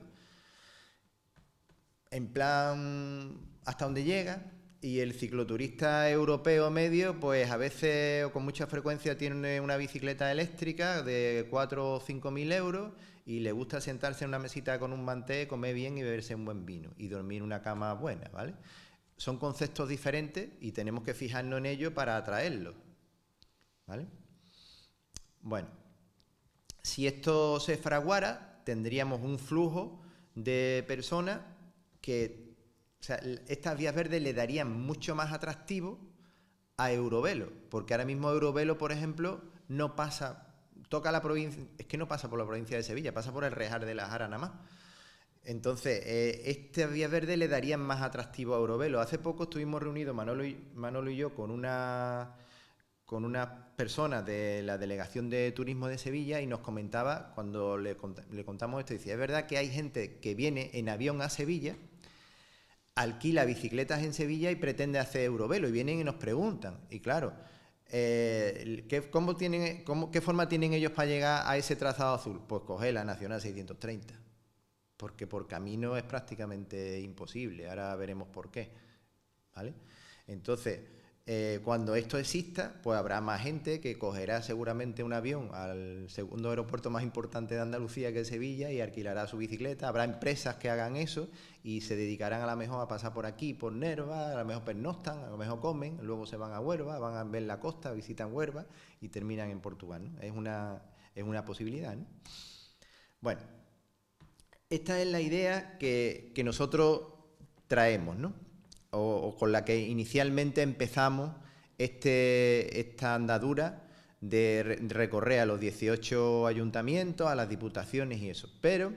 En plan, hasta donde llega. Y el cicloturista europeo medio, pues a veces o con mucha frecuencia tiene una bicicleta eléctrica de 4 o 5 mil euros y le gusta sentarse en una mesita con un manté, comer bien y beberse un buen vino y dormir en una cama buena, ¿vale? Son conceptos diferentes y tenemos que fijarnos en ello para atraerlos, ¿vale? Bueno, si esto se fraguara, tendríamos un flujo de personas que estas vías verdes le darían mucho más atractivo a Eurovelo, porque ahora mismo Eurovelo, por ejemplo, no pasa toca la provincia, es que no pasa por la provincia de Sevilla, pasa por el Rejar de la Jara más. Entonces, eh, este vía verde le daría más atractivo a Eurovelo. Hace poco estuvimos reunidos, Manolo y, yo, con una con una persona de la Delegación de Turismo de Sevilla y nos comentaba, cuando le, contamos esto, decía, es verdad que hay gente que viene en avión a Sevilla, alquila bicicletas en Sevilla y pretende hacer Eurovelo y vienen y nos preguntan. Y claro, eh, ¿qué, tienen, ¿Qué forma tienen ellos para llegar a ese trazado azul? Pues coger la Nacional 630, porque por camino es prácticamente imposible. Ahora veremos por qué. ¿Vale? Entonces, eh, cuando esto exista, pues habrá más gente que cogerá seguramente un avión al segundo aeropuerto más importante de Andalucía, que es Sevilla, y alquilará su bicicleta. Habrá empresas que hagan eso y se dedicarán a lo mejor a pasar por aquí, por Nerva, a lo mejor pernostan, a lo mejor comen, luego se van a Huerva, van a ver la costa, visitan Huerva y terminan en Portugal. Es, una, posibilidad. Bueno, esta es la idea que, que nosotros traemos, ¿no? o, con la que inicialmente empezamos este, esta andadura de recorrer a los 18 ayuntamientos, a las diputaciones y eso. Pero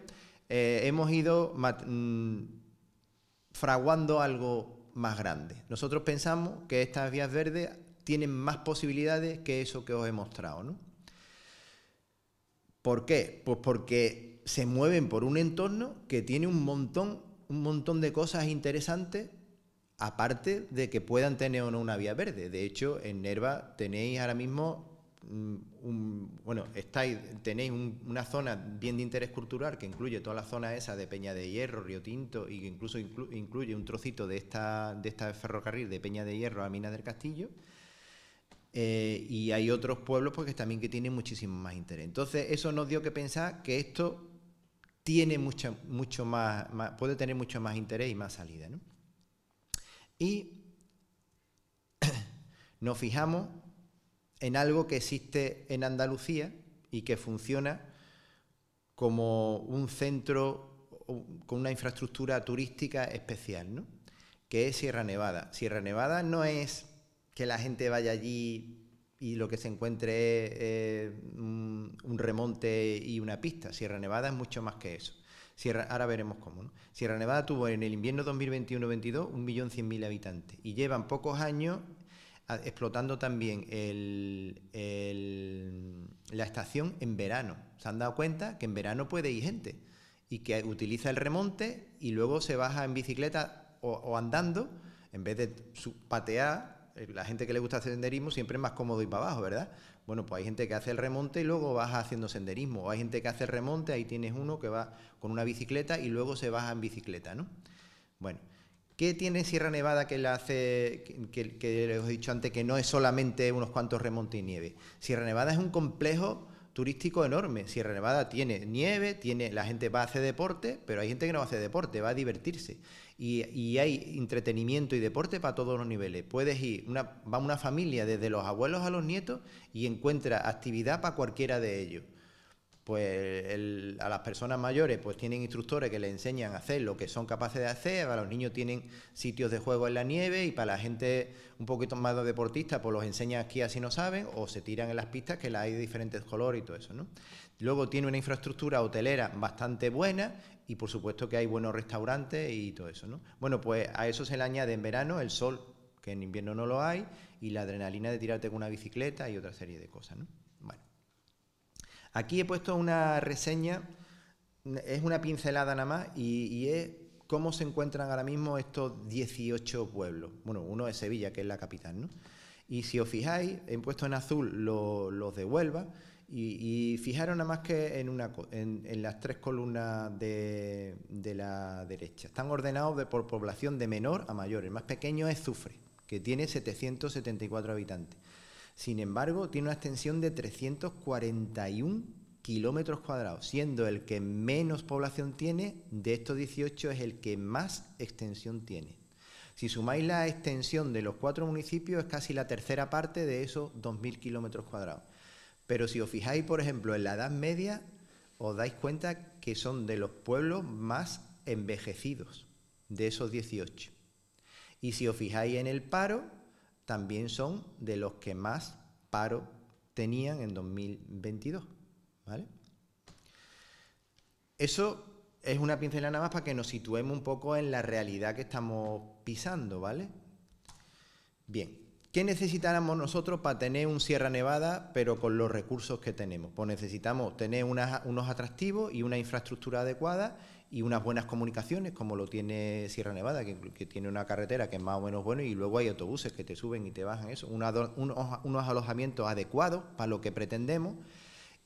eh, hemos ido mm, fraguando algo más grande. Nosotros pensamos que estas vías verdes tienen más posibilidades que eso que os he mostrado. ¿no? ¿Por qué? Pues porque se mueven por un entorno que tiene un montón, un montón de cosas interesantes aparte de que puedan tener o no una vía verde. De hecho, en Nerva tenéis ahora mismo mm, bueno, tenéis una zona bien de interés cultural que incluye toda la zona esa de Peña de Hierro, Río Tinto, y que incluso incluye un trocito de esta, de este ferrocarril de Peña de Hierro a Mina del Castillo. Eh, y hay otros pueblos porque pues, también que tienen muchísimo más interés. Entonces, eso nos dio que pensar que esto tiene mucho más, puede tener mucho más interés y más salida. ¿no? Y nos fijamos en algo que existe en Andalucía y que funciona como un centro con una infraestructura turística especial, ¿no? que es Sierra Nevada. Sierra Nevada no es que la gente vaya allí y lo que se encuentre es un remonte y una pista. Sierra Nevada es mucho más que eso. Sierra, ahora veremos cómo. Sierra Nevada tuvo en el invierno 2021-22 mil habitantes y llevan pocos años explotando también la estación en verano. Se han dado cuenta que en verano puede ir gente y que utiliza el remonte y luego se baja en bicicleta o, o andando en vez de patear la gente que le gusta hacer senderismo siempre es más cómodo ir para abajo, ¿verdad? Bueno, pues hay gente que hace el remonte y luego vas haciendo senderismo. O hay gente que hace el remonte, ahí tienes uno que va con una bicicleta y luego se baja en bicicleta, ¿no? Bueno, ¿qué tiene Sierra Nevada que le hace, que, he dicho antes, que no es solamente unos cuantos remontes y nieve? Sierra Nevada es un complejo turístico enorme. Sierra Nevada tiene nieve, tiene la gente va a hacer deporte, pero hay gente que no va a hacer deporte, va a divertirse. Y, hay entretenimiento y deporte para todos los niveles. Puedes ir, una, va una familia desde los abuelos a los nietos y encuentra actividad para cualquiera de ellos. Pues a las personas mayores pues tienen instructores que les enseñan a hacer lo que son capaces de hacer, ...a los niños tienen sitios de juego en la nieve y para la gente un poquito más deportista pues los enseñan aquí así no saben o se tiran en las pistas que las hay de diferentes colores y todo eso. ¿no? Luego tiene una infraestructura hotelera bastante buena y por supuesto que hay buenos restaurantes y todo eso. ¿no? Bueno, pues a eso se le añade en verano el sol, que en invierno no lo hay, y la adrenalina de tirarte con una bicicleta y otra serie de cosas. Bueno, aquí he puesto una reseña, es una pincelada nada más, y, es cómo se encuentran ahora mismo estos 18 pueblos. Bueno, uno es Sevilla, que es la capital, ¿no? Y si os fijáis, he puesto en azul los, los de Huelva y, fijaros fijaron nada más que en, las tres columnas de, la derecha. Están ordenados de, por población de menor a mayor. El más pequeño es Zufre, que tiene 774 habitantes. Sin embargo, tiene una extensión de 341 kilómetros cuadrados, siendo el que menos población tiene, de estos 18 es el que más extensión tiene. Si sumáis la extensión de los cuatro municipios, es casi la tercera parte de esos 2.000 kilómetros cuadrados. Pero si os fijáis, por ejemplo, en la Edad Media, os dais cuenta que son de los pueblos más envejecidos de esos 18. Y si os fijáis en el paro, también son de los que más paro tenían en 2022. ¿Vale? Eso es una pincelada nada más para que nos situemos un poco en la realidad que estamos pisando, ¿vale? Bien. ¿Qué necesitáramos nosotros para tener un Sierra Nevada, pero con los recursos que tenemos? Pues necesitamos tener unos atractivos y una infraestructura adecuada y unas buenas comunicaciones, como lo tiene Sierra Nevada, que, tiene una carretera que es más o menos buena y luego hay autobuses que te suben y te bajan eso, unos, alojamientos adecuados para lo que pretendemos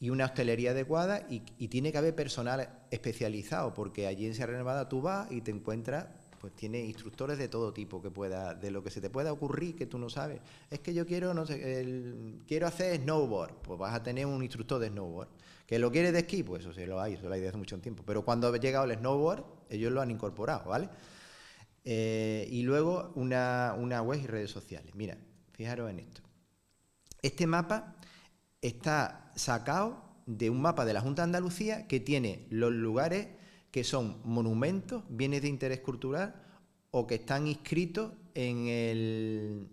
y una hostelería adecuada y tiene que haber personal especializado, porque allí en Sierra Nevada tú vas y te encuentras pues tiene instructores de todo tipo que pueda, de lo que se te pueda ocurrir que tú no sabes. Es que yo quiero, no sé, quiero hacer snowboard, pues vas a tener un instructor de snowboard. ¿Que lo quiere de esquí? Pues eso sí lo hay, eso lo hay desde hace mucho tiempo. Pero cuando ha llegado el snowboard, ellos lo han incorporado, ¿vale? Eh, y luego una, una web y redes sociales. Mira, fijaros en esto. Este mapa está sacado de un mapa de la Junta de Andalucía que tiene los lugares que son monumentos, bienes de interés cultural o que están inscritos en el,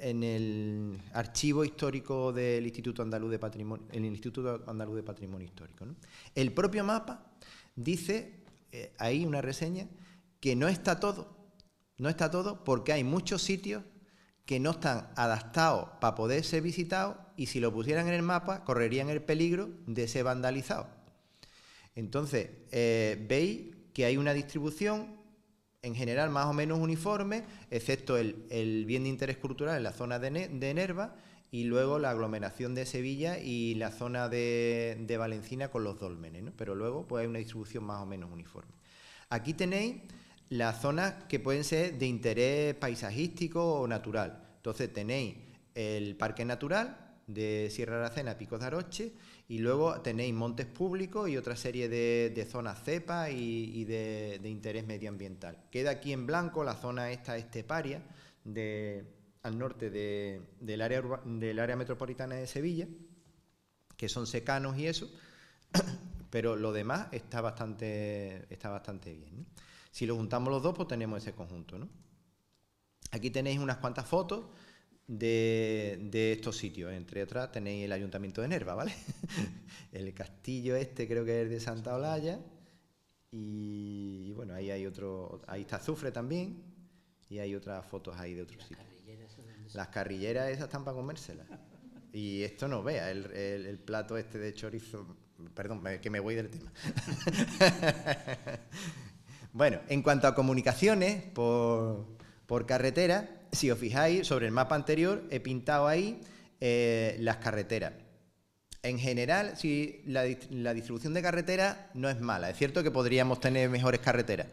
en el archivo histórico del Instituto Andaluz de Patrimonio, el Instituto Andaluz de Patrimonio Histórico. El propio mapa dice, eh, ahí una reseña, que no está todo, no está todo porque hay muchos sitios que no están adaptados para poder ser visitados y si lo pusieran en el mapa correrían el peligro de ser vandalizados. Entonces, eh, veis que hay una distribución en general más o menos uniforme, excepto el, bien de interés cultural en la zona de, Enerva. y luego la aglomeración de Sevilla y la zona de, Valencina con los dolmenes, pero luego pues, hay una distribución más o menos uniforme. Aquí tenéis las zonas que pueden ser de interés paisajístico o natural. Entonces tenéis el Parque Natural de Sierra Aracena, Picos de Aroche, y luego tenéis montes públicos y otra serie de, zonas cepa y, de, interés medioambiental. Queda aquí en blanco la zona esta esteparia al norte del, área del área metropolitana de Sevilla, que son secanos y eso, pero lo demás está bastante, está bastante bien. Si lo juntamos los dos, pues tenemos ese conjunto. Aquí tenéis unas cuantas fotos de, estos sitios. Entre otras tenéis el Ayuntamiento de Nerva, ¿vale? el castillo este creo que es de Santa Olalla. Y, bueno, ahí hay otro, ahí está Azufre también. Y hay otras fotos ahí de otros sitios. Las carrilleras esas están para comérselas. Y esto no, vea, el, plato este de chorizo, perdón, que me voy del tema. bueno, en cuanto a comunicaciones, por, por carretera, si os fijáis, sobre el mapa anterior he pintado ahí eh, las carreteras. En general, si la, distribución de carreteras no es mala. Es cierto que podríamos tener mejores carreteras,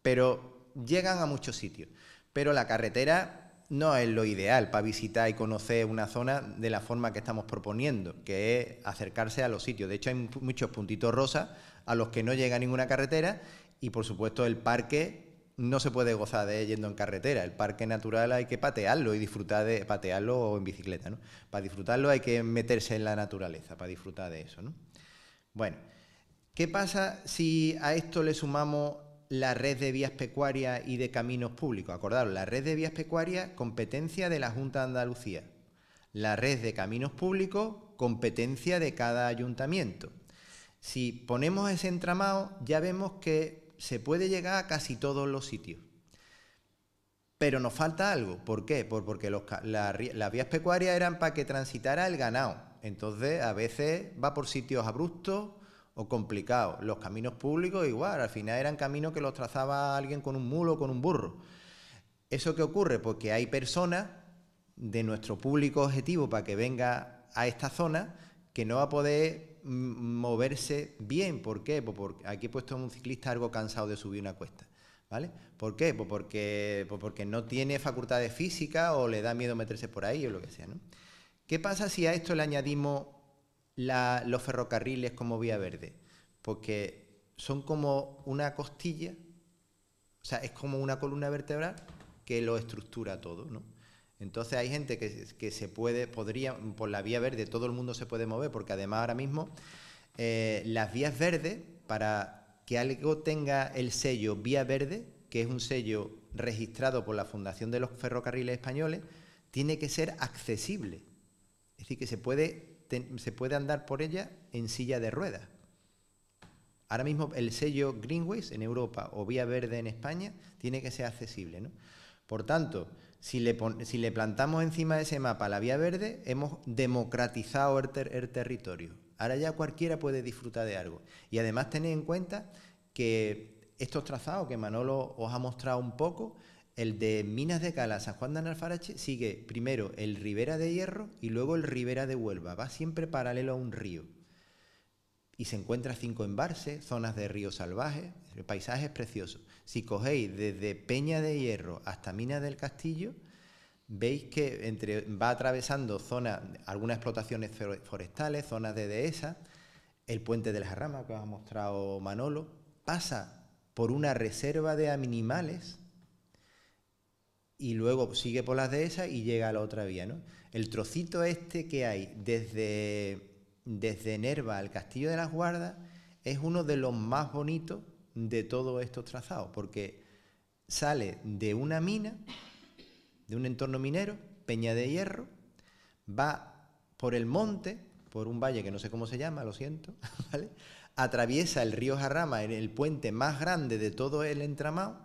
pero llegan a muchos sitios. Pero la carretera no es lo ideal para visitar y conocer una zona de la forma que estamos proponiendo, que es acercarse a los sitios. De hecho, hay muchos puntitos rosas a los que no llega ninguna carretera y, por supuesto, el parque no se puede gozar de yendo en carretera. El parque natural hay que patearlo y disfrutar de patearlo en bicicleta, ¿no? Para disfrutarlo hay que meterse en la naturaleza, para disfrutar de eso, Bueno, ¿qué pasa si a esto le sumamos la red de vías pecuarias y de caminos públicos? Acordaros, la red de vías pecuarias, competencia de la Junta de Andalucía. La red de caminos públicos, competencia de cada ayuntamiento. Si ponemos ese entramado, ya vemos que se puede llegar a casi todos los sitios. Pero nos falta algo. ¿Por qué? porque las vías pecuarias eran para que transitara el ganado. Entonces, a veces va por sitios abruptos o complicados. Los caminos públicos, igual, al final eran caminos que los trazaba alguien con un mulo o con un burro. ¿Eso qué ocurre? Porque pues hay personas de nuestro público objetivo para que venga a esta zona que no va a poder moverse bien. ¿Por qué? Pues porque aquí he puesto a un ciclista algo cansado de subir una cuesta. ¿Vale? ¿Por qué? Pues porque, pues porque no tiene facultades físicas o le da miedo meterse por ahí o lo que sea. ¿no? ¿Qué pasa si a esto le añadimos los ferrocarriles como vía verde? Porque son como una costilla, o sea, es como una columna vertebral que lo estructura todo. ¿no? Entonces hay gente que, se puede, podría, por la vía verde todo el mundo se puede mover, porque además ahora mismo eh, las vías verdes, para que algo tenga el sello vía verde, que es un sello registrado por la Fundación de los Ferrocarriles Españoles, tiene que ser accesible. Es decir, que se puede, andar por ella en silla de ruedas. Ahora mismo el sello Greenways en Europa o Vía Verde en España tiene que ser accesible. Por tanto, si le, plantamos encima de ese mapa la vía verde, hemos democratizado el, territorio. Ahora ya cualquiera puede disfrutar de algo. Y además tened en cuenta que estos trazados que Manolo os ha mostrado un poco, el de Minas de Cala, San Juan de Analfarache, sigue primero el Ribera de Hierro y luego el Ribera de Huelva. Va siempre paralelo a un río y se encuentra cinco embalses, zonas de río salvaje, paisajes preciosos. Si cogéis desde Peña de Hierro hasta Mina del Castillo, veis que entre, va atravesando zonas, algunas explotaciones forestales, zonas de dehesa, el puente de las ramas que os ha mostrado Manolo, pasa por una reserva de animales y luego sigue por las dehesas y llega a la otra vía. ¿no? El trocito este que hay desde desde Nerva al Castillo de las Guardas, es uno de los más bonitos de todos estos trazados, porque sale de una mina, de un entorno minero, Peña de Hierro, va por el monte, por un valle que no sé cómo se llama, lo siento, atraviesa el río Jarrama, el puente más grande de todo el entramado,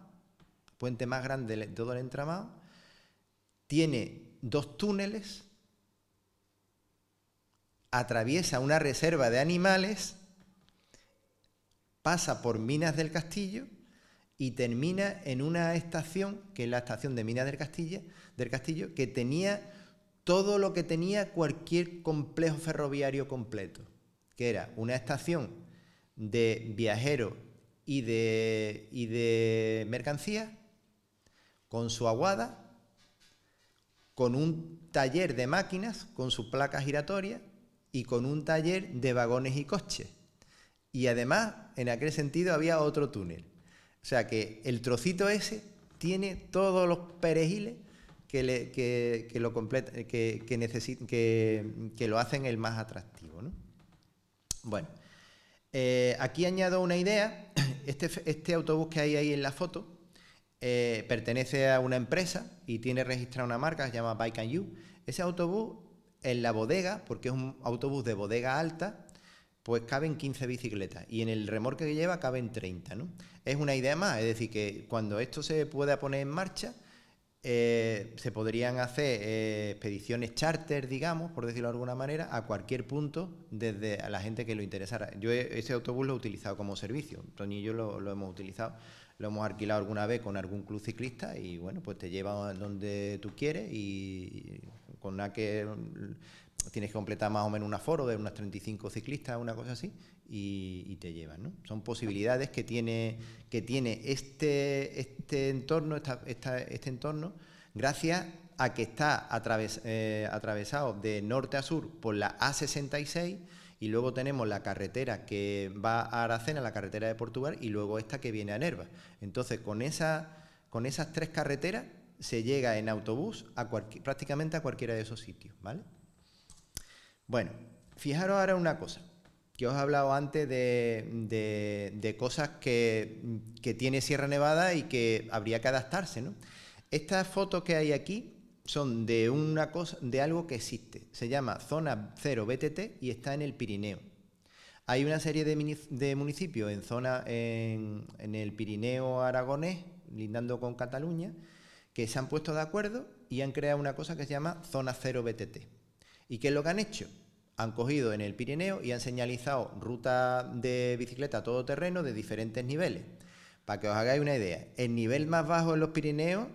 puente más grande de todo el entramado, tiene dos túneles, atraviesa una reserva de animales, pasa por Minas del Castillo y termina en una estación, que es la estación de Minas del Castillo, del Castillo que tenía todo lo que tenía cualquier complejo ferroviario completo, que era una estación de viajeros y de, y mercancías, con su aguada, con un taller de máquinas, con su placa giratoria y con un taller de vagones y coches. Y además, en aquel sentido había otro túnel. O sea que el trocito ese tiene todos los perejiles que, le, que, que lo, que, lo hacen el más atractivo. Bueno, eh, aquí añado una idea. Este, este, autobús que hay ahí en la foto eh, pertenece a una empresa y tiene registrada una marca se llama Bike and You. Ese autobús en la bodega, porque es un autobús de bodega alta, pues caben 15 bicicletas y en el remorque que lleva caben 30, ¿no? Es una idea más, es decir, que cuando esto se pueda poner en marcha, eh, se podrían hacer eh, expediciones charter, digamos, por decirlo de alguna manera, a cualquier punto desde a la gente que lo interesara. Yo ese autobús lo he utilizado como servicio, Tony y yo lo, lo hemos utilizado, lo hemos alquilado alguna vez con algún club ciclista y bueno, pues te lleva donde tú quieres y con que mm, tienes que completar más o menos un aforo de unas 35 ciclistas, una cosa así, y, te llevan. ¿no? Son posibilidades que tiene, que tiene este, este entorno, esta, este entorno, gracias a que está eh, atravesado de norte a sur por la A66 y luego tenemos la carretera que va a Aracena, la carretera de Portugal, y luego esta que viene a Nerva. Entonces, con, esa, con esas tres carreteras se llega en autobús a prácticamente a cualquiera de esos sitios, ¿vale? Bueno, fijaros ahora una cosa, que os he hablado antes de, de, cosas que, que, tiene Sierra Nevada y que habría que adaptarse, ¿no? Estas fotos que hay aquí son de una cosa, de algo que existe. Se llama Zona 0 BTT y está en el Pirineo. Hay una serie de, municipios en zona en, en el Pirineo aragonés, lindando con Cataluña, que se han puesto de acuerdo y han creado una cosa que se llama Zona Cero BTT. ¿Y qué es lo que han hecho? Han cogido en el Pirineo y han señalizado rutas de bicicleta todoterreno de diferentes niveles. Para que os hagáis una idea, el nivel más bajo en los Pirineos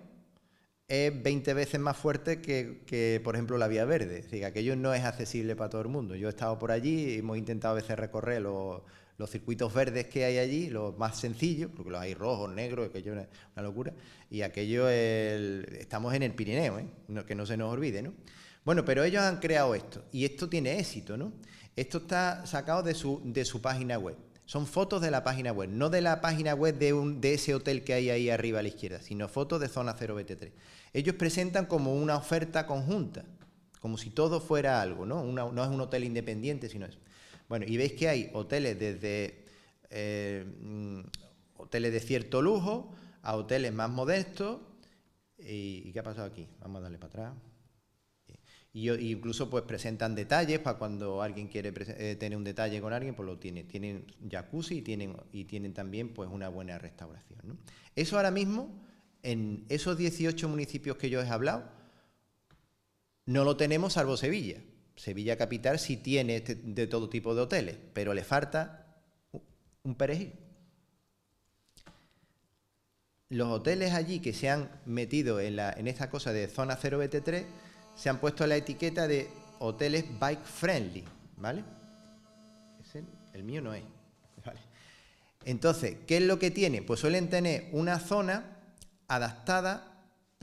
es 20 veces más fuerte que, que, por ejemplo, la Vía Verde. Es decir, aquello no es accesible para todo el mundo. Yo he estado por allí y hemos intentado a veces recorrer los, los circuitos verdes que hay allí, los más sencillos, porque los hay rojos, negros, aquello es una, locura, y aquello el, estamos en el Pirineo, ¿eh? que no se nos olvide, ¿no? Bueno, pero ellos han creado esto, y esto tiene éxito, ¿no? Esto está sacado de su, de su página web. Son fotos de la página web, no de la página web de, un, de ese hotel que hay ahí arriba a la izquierda, sino fotos de zona 023. Ellos presentan como una oferta conjunta, como si todo fuera algo, ¿no? no es un hotel independiente, sino eso. Bueno, y veis que hay hoteles desde eh, mm, hoteles de cierto lujo a hoteles más modestos. ¿Y, qué ha pasado aquí? Vamos a darle para atrás. Y, incluso pues presentan detalles para cuando alguien quiere eh, tener un detalle con alguien, pues lo tiene. Tienen jacuzzi y tienen, y tienen también pues una buena restauración. Eso ahora mismo, en esos 18 municipios que yo os he hablado, no lo tenemos salvo Sevilla. Sevilla Capital sí tiene este, de todo tipo de hoteles, pero le falta un perejil. Los hoteles allí que se han metido en, esta cosa de zona 0BT3 se han puesto la etiqueta de hoteles bike friendly, ¿vale? el, mío no es. Entonces, ¿qué es lo que tiene? Pues suelen tener una zona adaptada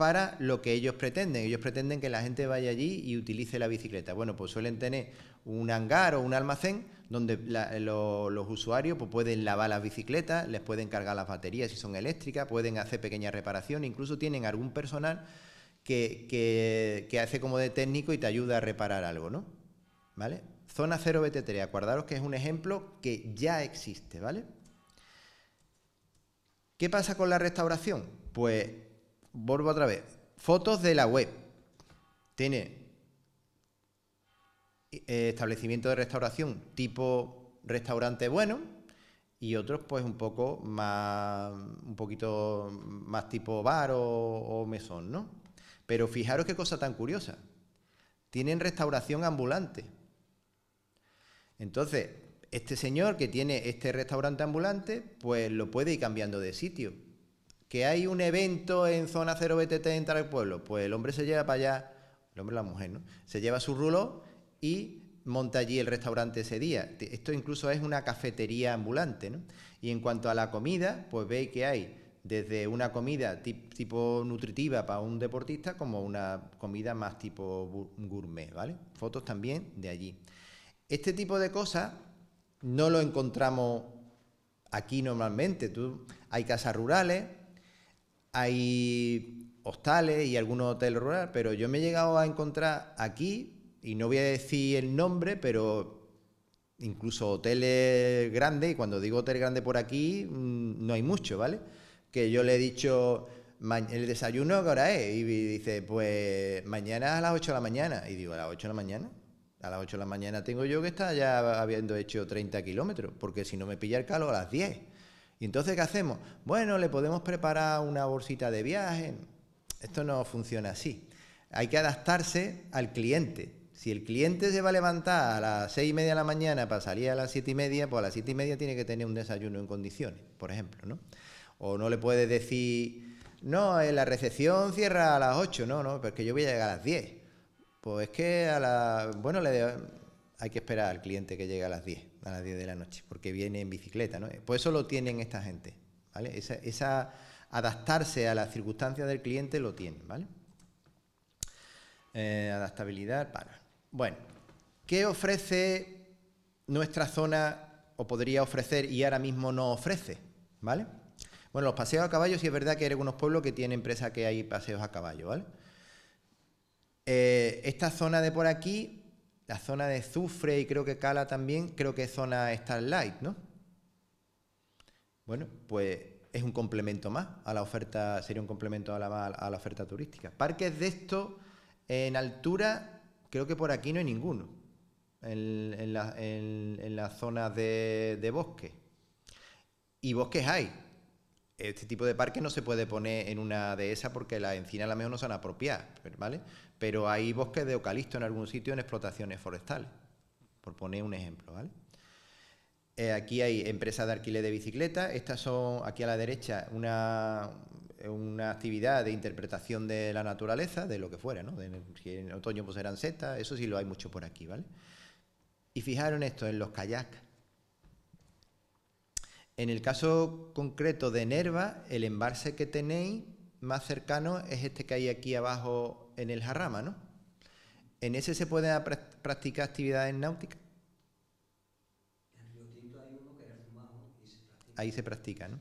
para lo que ellos pretenden. Ellos pretenden que la gente vaya allí y utilice la bicicleta. Bueno, pues suelen tener un hangar o un almacén donde los usuarios pues, pueden lavar las bicicletas, les pueden cargar las baterías si son eléctricas, pueden hacer pequeñas reparaciones, incluso tienen algún personal que, hace como de técnico y te ayuda a reparar algo, ¿no? ¿Vale? Zona 0 BT3, acordaros que es un ejemplo que ya existe, ¿vale? ¿Qué pasa con la restauración? Pues vuelvo otra vez. Fotos de la web. Tiene eh, establecimiento de restauración tipo restaurante bueno y otros pues un poco más, un poquito más tipo bar o, o mesón, ¿no? Pero fijaros qué cosa tan curiosa. Tienen restauración ambulante. Entonces, este señor que tiene este restaurante ambulante, pues lo puede ir cambiando de sitio que hay un evento en zona 0 BTT en del pueblo, pues el hombre se lleva para allá, el hombre la mujer, ¿no? Se lleva su rulo y monta allí el restaurante ese día. Esto incluso es una cafetería ambulante, ¿no? Y en cuanto a la comida, pues veis que hay desde una comida tipo nutritiva para un deportista como una comida más tipo gourmet, ¿vale? Fotos también de allí. Este tipo de cosas no lo encontramos aquí normalmente. hay casas rurales, hay hostales y algunos hoteles rurales, pero yo me he llegado a encontrar aquí, y no voy a decir el nombre, pero incluso hoteles grandes, y cuando digo hotel grande por aquí, mm, no hay mucho, ¿vale? Que yo le he dicho, el desayuno que ahora es, y dice, pues mañana a las 8 de la mañana, y digo, a las 8 de la mañana. A las 8 de la mañana tengo yo que estar ya habiendo hecho 30 kilómetros, porque si no me pilla el calor a las 10. Y entonces, ¿qué hacemos? Bueno, le podemos preparar una bolsita de viaje. Esto no funciona así. Hay que adaptarse al cliente. Si el cliente se va a levantar a las seis y media de la mañana pasaría a las siete y media, pues a las siete y media tiene que tener un desayuno en condiciones, por ejemplo, ¿no? O no le puede decir, no, la recepción cierra a las ocho, no, no, porque yo voy a llegar a las diez. Pues es que a la, bueno, le hay que esperar al cliente que llegue a las diez a las 10 de la noche, porque viene en bicicleta, ¿no? Por pues eso lo tienen esta gente, Esa, adaptarse a las circunstancias del cliente lo tienen, eh, adaptabilidad, para. Bueno, ¿qué ofrece nuestra zona o podría ofrecer y ahora mismo no ofrece, ¿vale? Bueno, los paseos a caballo sí es verdad que hay algunos pueblos que tienen empresas que hay paseos a caballo, eh, esta zona de por aquí la zona de Zufre y creo que Cala también, creo que es zona Starlight, ¿no? Bueno, pues es un complemento más a la oferta, sería un complemento a la, a la oferta turística. Parques de esto, en altura, creo que por aquí no hay ninguno, en, las zonas de, de bosque. Y bosques hay, este tipo de parque no se puede poner en una de dehesa porque las encinas a lo mejor no son apropiadas, ¿vale? Pero hay bosques de eucalipto en algún sitio en explotaciones forestales, por poner un ejemplo, ¿vale? Eh, aquí hay empresas de alquiler de bicicletas, estas son aquí a la derecha una, una actividad de interpretación de la naturaleza, de lo que fuera, ¿no? si en otoño pues eran setas, eso sí lo hay mucho por aquí, ¿vale? Y fijaron esto en los kayaks en el caso concreto de Nerva, el embalse que tenéis más cercano es este que hay aquí abajo en el Jarrama, ¿no? ¿En ese se puede practicar actividades náuticas? Ahí se practica, ¿no?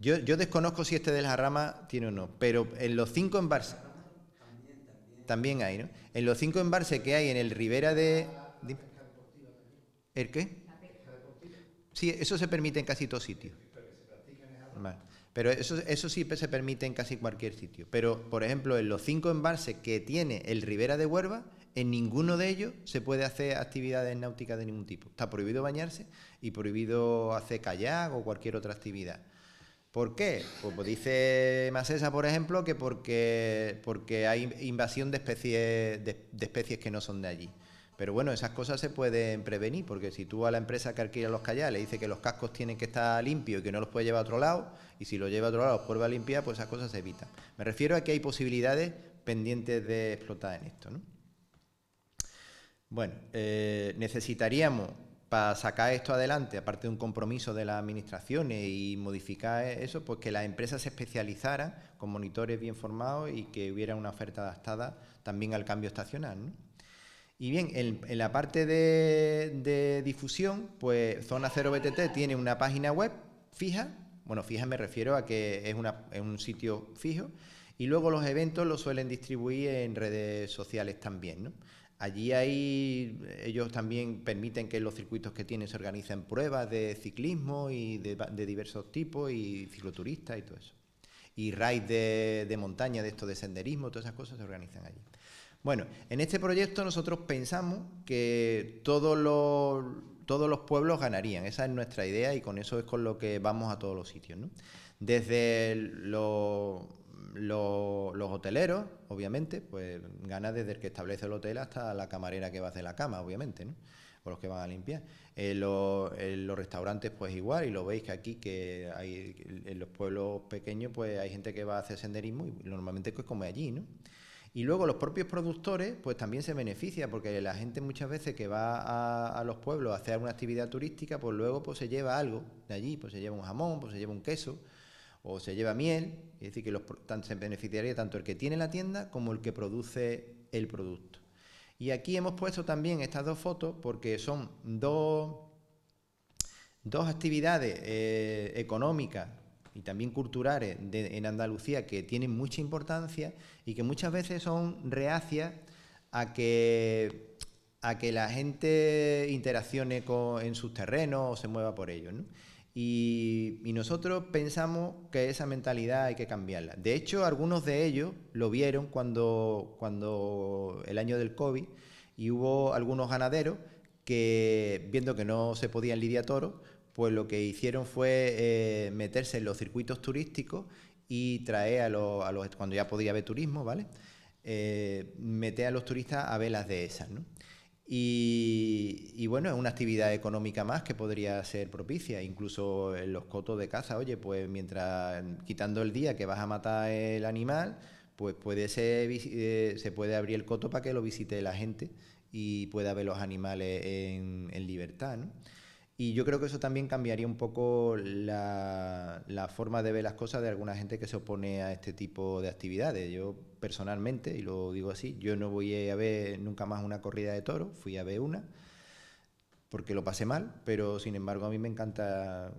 Yo, desconozco si este del Jarrama tiene o no, pero en los cinco embalses... También, hay, ¿no? En los cinco embalses que hay en el Ribera de... ¿El qué? Sí, eso se permite en casi todos sitios. Pero eso, eso sí se permite en casi cualquier sitio. Pero, por ejemplo, en los cinco embalses que tiene el Ribera de Huerva, en ninguno de ellos se puede hacer actividades náuticas de ningún tipo. Está prohibido bañarse y prohibido hacer kayak o cualquier otra actividad. ¿Por qué? Pues, pues dice Macesa, por ejemplo, que porque, porque hay invasión de especies, de especies que no son de allí. Pero bueno, esas cosas se pueden prevenir, porque si tú a la empresa que alquila los callales le dices que los cascos tienen que estar limpios y que no los puede llevar a otro lado, y si los lleva a otro lado los vuelve a limpiar, pues esas cosas se evitan. Me refiero a que hay posibilidades pendientes de explotar en esto. Bueno, eh, necesitaríamos para sacar esto adelante, aparte de un compromiso de las administraciones y modificar eso, pues que las empresas se especializaran con monitores bien formados y que hubiera una oferta adaptada también al cambio estacional. ¿no? Y bien, en, la parte de, difusión, pues Zona 0 BTT tiene una página web fija, bueno, fija me refiero a que es, un sitio fijo, y luego los eventos los suelen distribuir en redes sociales también, ¿no? Allí hay, ellos también permiten que los circuitos que tienen se organicen pruebas de ciclismo y de, diversos tipos y cicloturistas y todo eso. Y raids de, de montaña, de esto de senderismo, todas esas cosas se organizan allí. Bueno, en este proyecto nosotros pensamos que todos los, todos los pueblos ganarían. Esa es nuestra idea y con eso es con lo que vamos a todos los sitios. ¿no? Desde los los, hoteleros, obviamente, pues gana desde el que establece el hotel hasta la camarera que va a hacer la cama, obviamente, ¿no? o los que van a limpiar. Eh, eh, los, restaurantes, pues igual, y lo veis que aquí, que hay en los pueblos pequeños, pues hay gente que va a hacer senderismo y normalmente es pues, come allí, ¿no? Y luego los propios productores, pues también se benefician, porque la gente muchas veces que va a, los pueblos a hacer una actividad turística, pues luego pues se lleva algo de allí, pues se lleva un jamón, pues se lleva un queso, o se lleva miel, es decir, que los, se beneficiaría tanto el que tiene la tienda como el que produce el producto. Y aquí hemos puesto también estas dos fotos porque son dos, dos actividades eh, económicas y también culturales en Andalucía que tienen mucha importancia y que muchas veces son reacias a que, la gente interaccione en sus terrenos o se mueva por ellos. Y, nosotros pensamos que esa mentalidad hay que cambiarla. De hecho, algunos de ellos lo vieron cuando, el año del COVID y hubo algunos ganaderos que, viendo que no se podían lidiar Toro, pues lo que hicieron fue eh, meterse en los circuitos turísticos y traer a los, cuando ya podía haber turismo, ¿vale? Eh, meter a los turistas a velas de esas, ¿no? Y, bueno, es una actividad económica más que podría ser propicia, incluso en los cotos de caza, oye, pues mientras quitando el día que vas a matar el animal, pues eh, se puede abrir el coto para que lo visite la gente y pueda ver los animales en, en libertad, ¿no? Y yo creo que eso también cambiaría un poco la, forma de ver las cosas de alguna gente que se opone a este tipo de actividades. Yo personalmente, y lo digo así, yo no voy a ver nunca más una corrida de toros, fui a ver una porque lo pasé mal, pero sin embargo a mí me encanta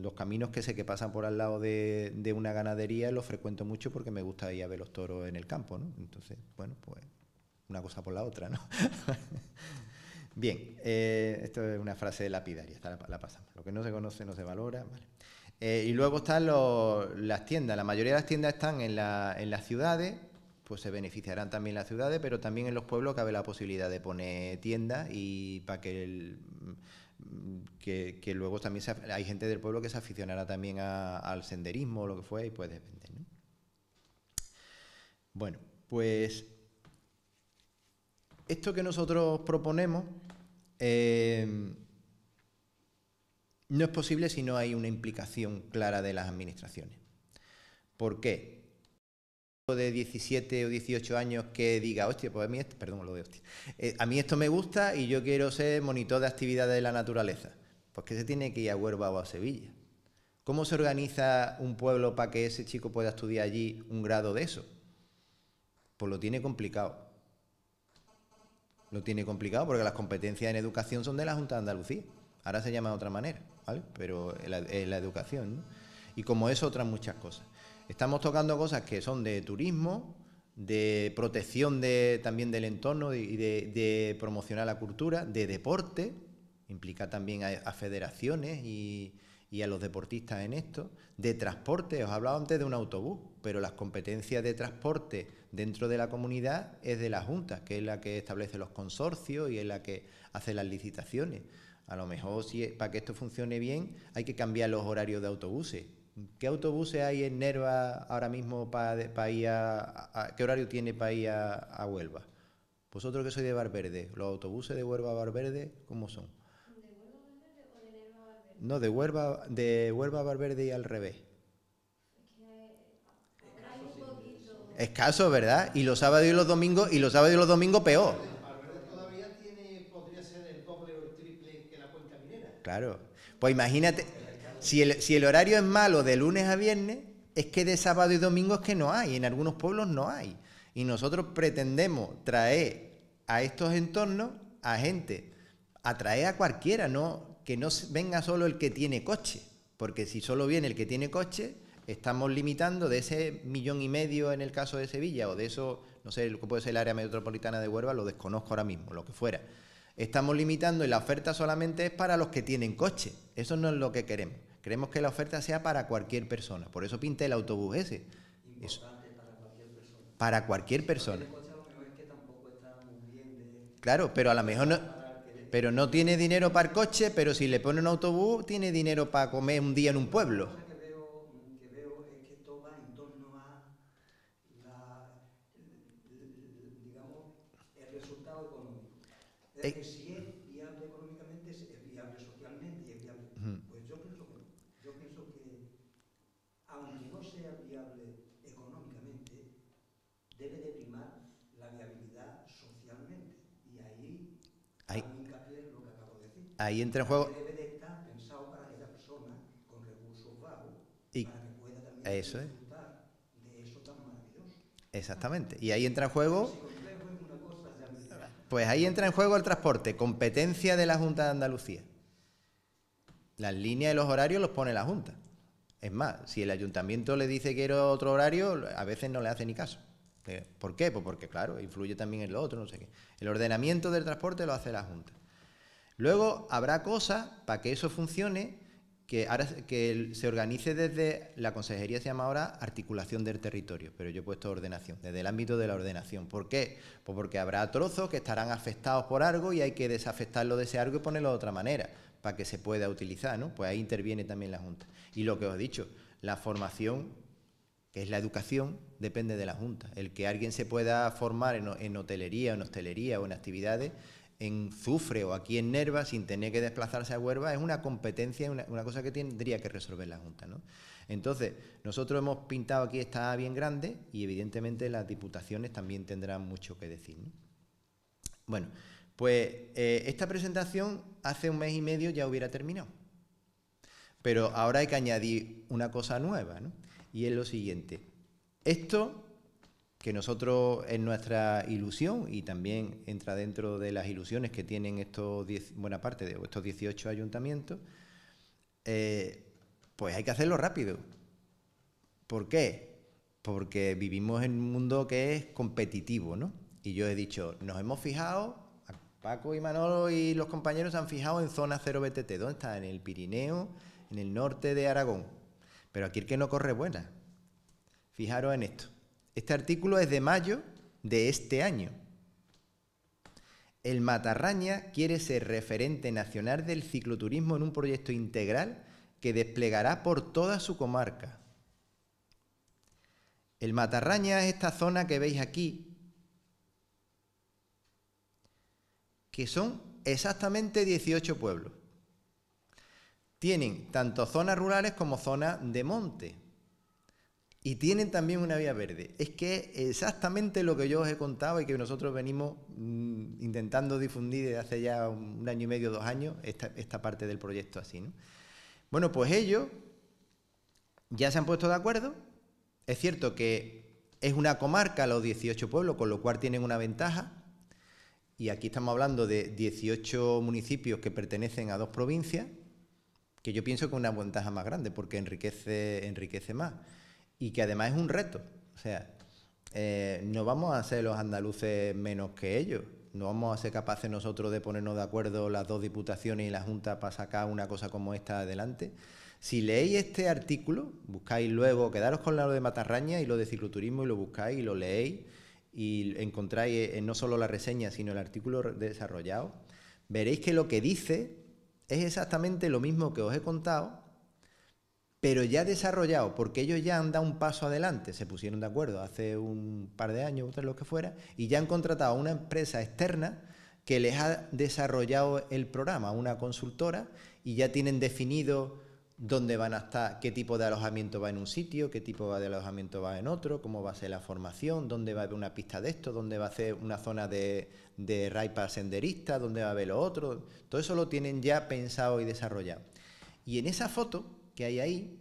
los caminos que sé que pasan por al lado de, de, una ganadería, los frecuento mucho porque me gusta ir a ver los toros en el campo, ¿no? Entonces, bueno, pues una cosa por la otra, ¿no? Bien, eh, esto es una frase lapidaria, la, pasamos. Lo que no se conoce no se valora. Eh, y luego están las tiendas. La mayoría de las tiendas están en, las ciudades, pues se beneficiarán también las ciudades, pero también en los pueblos cabe la posibilidad de poner tiendas y para que, que, luego también hay gente del pueblo que se aficionará también al senderismo o lo que fue y pues vender. Bueno, pues esto que nosotros proponemos eh, no es posible si no hay una implicación clara de las administraciones. ¿Por qué? de 17 o 18 años que diga, hostia, pues a mí, esto, perdón, eh, a mí esto me gusta y yo quiero ser monitor de actividades de la naturaleza. Pues que se tiene que ir a Huelva o a Sevilla. ¿Cómo se organiza un pueblo para que ese chico pueda estudiar allí un grado de eso? Pues lo tiene complicado lo tiene complicado porque las competencias en educación son de la Junta de Andalucía. Ahora se llama de otra manera, ¿vale? Pero es la, educación, Y como eso, otras muchas cosas. Estamos tocando cosas que son de turismo, de protección también del entorno y de, promocionar la cultura, de deporte, implica también a, federaciones y, a los deportistas en esto, de transporte, os he hablado antes de un autobús, pero las competencias de transporte dentro de la comunidad es de la Junta, que es la que establece los consorcios y es la que hace las licitaciones. A lo mejor, si para que esto funcione bien, hay que cambiar los horarios de autobuses. ¿Qué autobuses hay en Nerva ahora mismo para, para ir a, ¿Qué horario tiene para ir a, Huelva? Vosotros que sois de Barverde. ¿los autobuses de Huelva a Barverde cómo son? ¿De Huelva a Barverde o de Nerva a Barverde? No, de Huelva, de Huelva a Barverde y al revés. Escaso, ¿verdad? Y los sábados y los domingos, y los sábados y los domingos peor. todavía tiene, podría ser el doble o el triple que la cuenca minera. Claro. Pues imagínate, si el, si el horario es malo de lunes a viernes, es que de sábado y domingo es que no hay, en algunos pueblos no hay. Y nosotros pretendemos traer a estos entornos a gente, atraer a cualquiera, no que no venga solo el que tiene coche, porque si solo viene el que tiene coche, estamos limitando de ese millón y medio en el caso de Sevilla o de eso, no sé, lo que puede ser el área metropolitana de Huelva, lo desconozco ahora mismo, lo que fuera. Estamos limitando y la oferta solamente es para los que tienen coche. Eso no es lo que queremos. Queremos que la oferta sea para cualquier persona. Por eso pinté el autobús ese. para cualquier persona. Claro, pero a lo mejor no, pero no tiene dinero para el coche, pero si le pone un autobús, tiene dinero para comer un día en un pueblo.
Es que si es viable económicamente, es viable socialmente y es viable. Pues yo pienso que no. Yo pienso que, aunque no sea viable económicamente, debe de primar la viabilidad socialmente. Y ahí,
ahí lo que acabo de decir. Ahí entra en juego. Debe de estar pensado para aquella persona con recursos bajos, y para que pueda también eso disfrutar de eso tan maravilloso. Exactamente. Y ahí entra en juego pues ahí entra en juego el transporte, competencia de la Junta de Andalucía. Las líneas y los horarios los pone la Junta. Es más, si el ayuntamiento le dice que era otro horario, a veces no le hace ni caso. Eh, ¿Por qué? Pues porque, claro, influye también en lo otro, no sé qué. El ordenamiento del transporte lo hace la Junta. Luego habrá cosas para que eso funcione que se organice desde la consejería se llama ahora articulación del territorio, pero yo he puesto ordenación, desde el ámbito de la ordenación. ¿Por qué? Pues porque habrá trozos que estarán afectados por algo y hay que desafectarlo de ese algo y ponerlo de otra manera para que se pueda utilizar, ¿no? Pues ahí interviene también la Junta. Y lo que os he dicho, la formación, que es la educación, depende de la Junta. El que alguien se pueda formar en, en hotelería, en hostelería o en actividades en Zufre o aquí en Nerva sin tener que desplazarse a Huerva es una competencia, una, cosa que tendría que resolver la Junta. Entonces, nosotros hemos pintado aquí esta bien grande y evidentemente las diputaciones también tendrán mucho que decir. Bueno, pues eh, esta presentación hace un mes y medio ya hubiera terminado. Pero ahora hay que añadir una cosa nueva, Y es lo siguiente. Esto que nosotros en nuestra ilusión, y también entra dentro de las ilusiones que tienen estos buena parte de estos 18 ayuntamientos, eh, pues hay que hacerlo rápido. ¿Por qué? Porque vivimos en un mundo que es competitivo, ¿no? Y yo he dicho, nos hemos fijado, Paco y Manolo y los compañeros han fijado en zona 0 BTT. ¿Dónde está? En el Pirineo, en el norte de Aragón. Pero aquí el que no corre buena. Fijaros en esto. Este artículo es de mayo de este año. El Matarraña quiere ser referente nacional del cicloturismo en un proyecto integral que desplegará por toda su comarca. El Matarraña es esta zona que veis aquí, que son exactamente 18 pueblos. Tienen tanto zonas rurales como zonas de monte y tienen también una vía verde. Es que exactamente lo que yo os he contado y que nosotros venimos mm, intentando difundir desde hace ya un año y medio, dos años, esta, parte del proyecto así. Bueno, pues ellos ya se han puesto de acuerdo. Es cierto que es una comarca, los 18 pueblos, con lo cual tienen una ventaja. Y aquí estamos hablando de 18 municipios que pertenecen a dos provincias, que yo pienso que es una ventaja más grande porque enriquece, enriquece más y que además es un reto. O sea, eh, no vamos a ser los andaluces menos que ellos. No vamos a ser capaces nosotros de ponernos de acuerdo las dos diputaciones y la Junta para sacar una cosa como esta adelante. Si leéis este artículo, buscáis luego, quedaros con lo de Matarraña y lo de cicloturismo y lo buscáis y lo leéis y encontráis eh, no solo la reseña, sino el artículo desarrollado, veréis que lo que dice es exactamente lo mismo que os he contado, pero ya desarrollado, porque ellos ya han dado un paso adelante, se pusieron de acuerdo hace un par de años, o tres lo que fuera, y ya han contratado a una empresa externa que les ha desarrollado el programa, una consultora, y ya tienen definido dónde van a estar, qué tipo de alojamiento va en un sitio, qué tipo de alojamiento va en otro, cómo va a ser la formación, dónde va a haber una pista de esto, dónde va a ser una zona de, de para senderista, dónde va a haber lo otro. Todo eso lo tienen ya pensado y desarrollado. Y en esa foto, que hay ahí,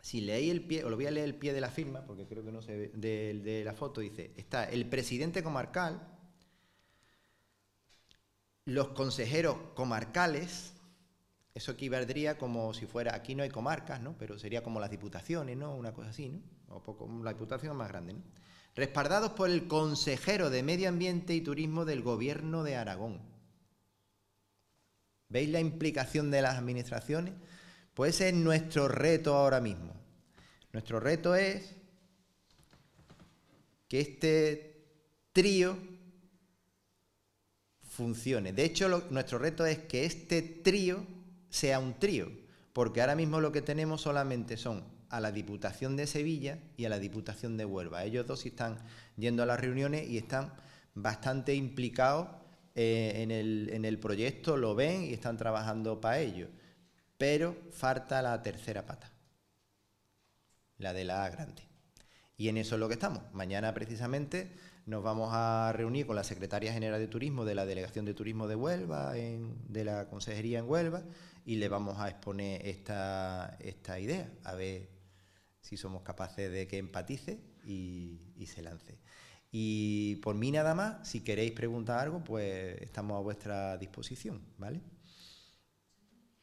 si leí el pie, o lo voy a leer el pie de la firma, porque creo que no se ve, de, la foto, dice, está el presidente comarcal, los consejeros comarcales, eso aquí equivaldría como si fuera, aquí no hay comarcas, ¿no? Pero sería como las diputaciones, ¿no? Una cosa así, ¿no? O poco, la diputación más grande, ¿no? Respaldados por el consejero de Medio Ambiente y Turismo del Gobierno de Aragón. ¿Veis la implicación de las administraciones? Pues ese es nuestro reto ahora mismo. Nuestro reto es que este trío funcione. De hecho, nuestro reto es que este trío sea un trío, porque ahora mismo lo que tenemos solamente son a la Diputación de Sevilla y a la Diputación de Huelva. Ellos dos están yendo a las reuniones y están bastante implicados eh, en, el, en el proyecto, lo ven y están trabajando para ello pero falta la tercera pata, la de la A grande. Y en eso es lo que estamos. Mañana precisamente nos vamos a reunir con la Secretaria General de Turismo de la Delegación de Turismo de Huelva, de la Consejería en Huelva, y le vamos a exponer esta, idea, a ver si somos capaces de que empatice y, y se lance. Y por mí nada más, si queréis preguntar algo, pues estamos a vuestra disposición, ¿vale?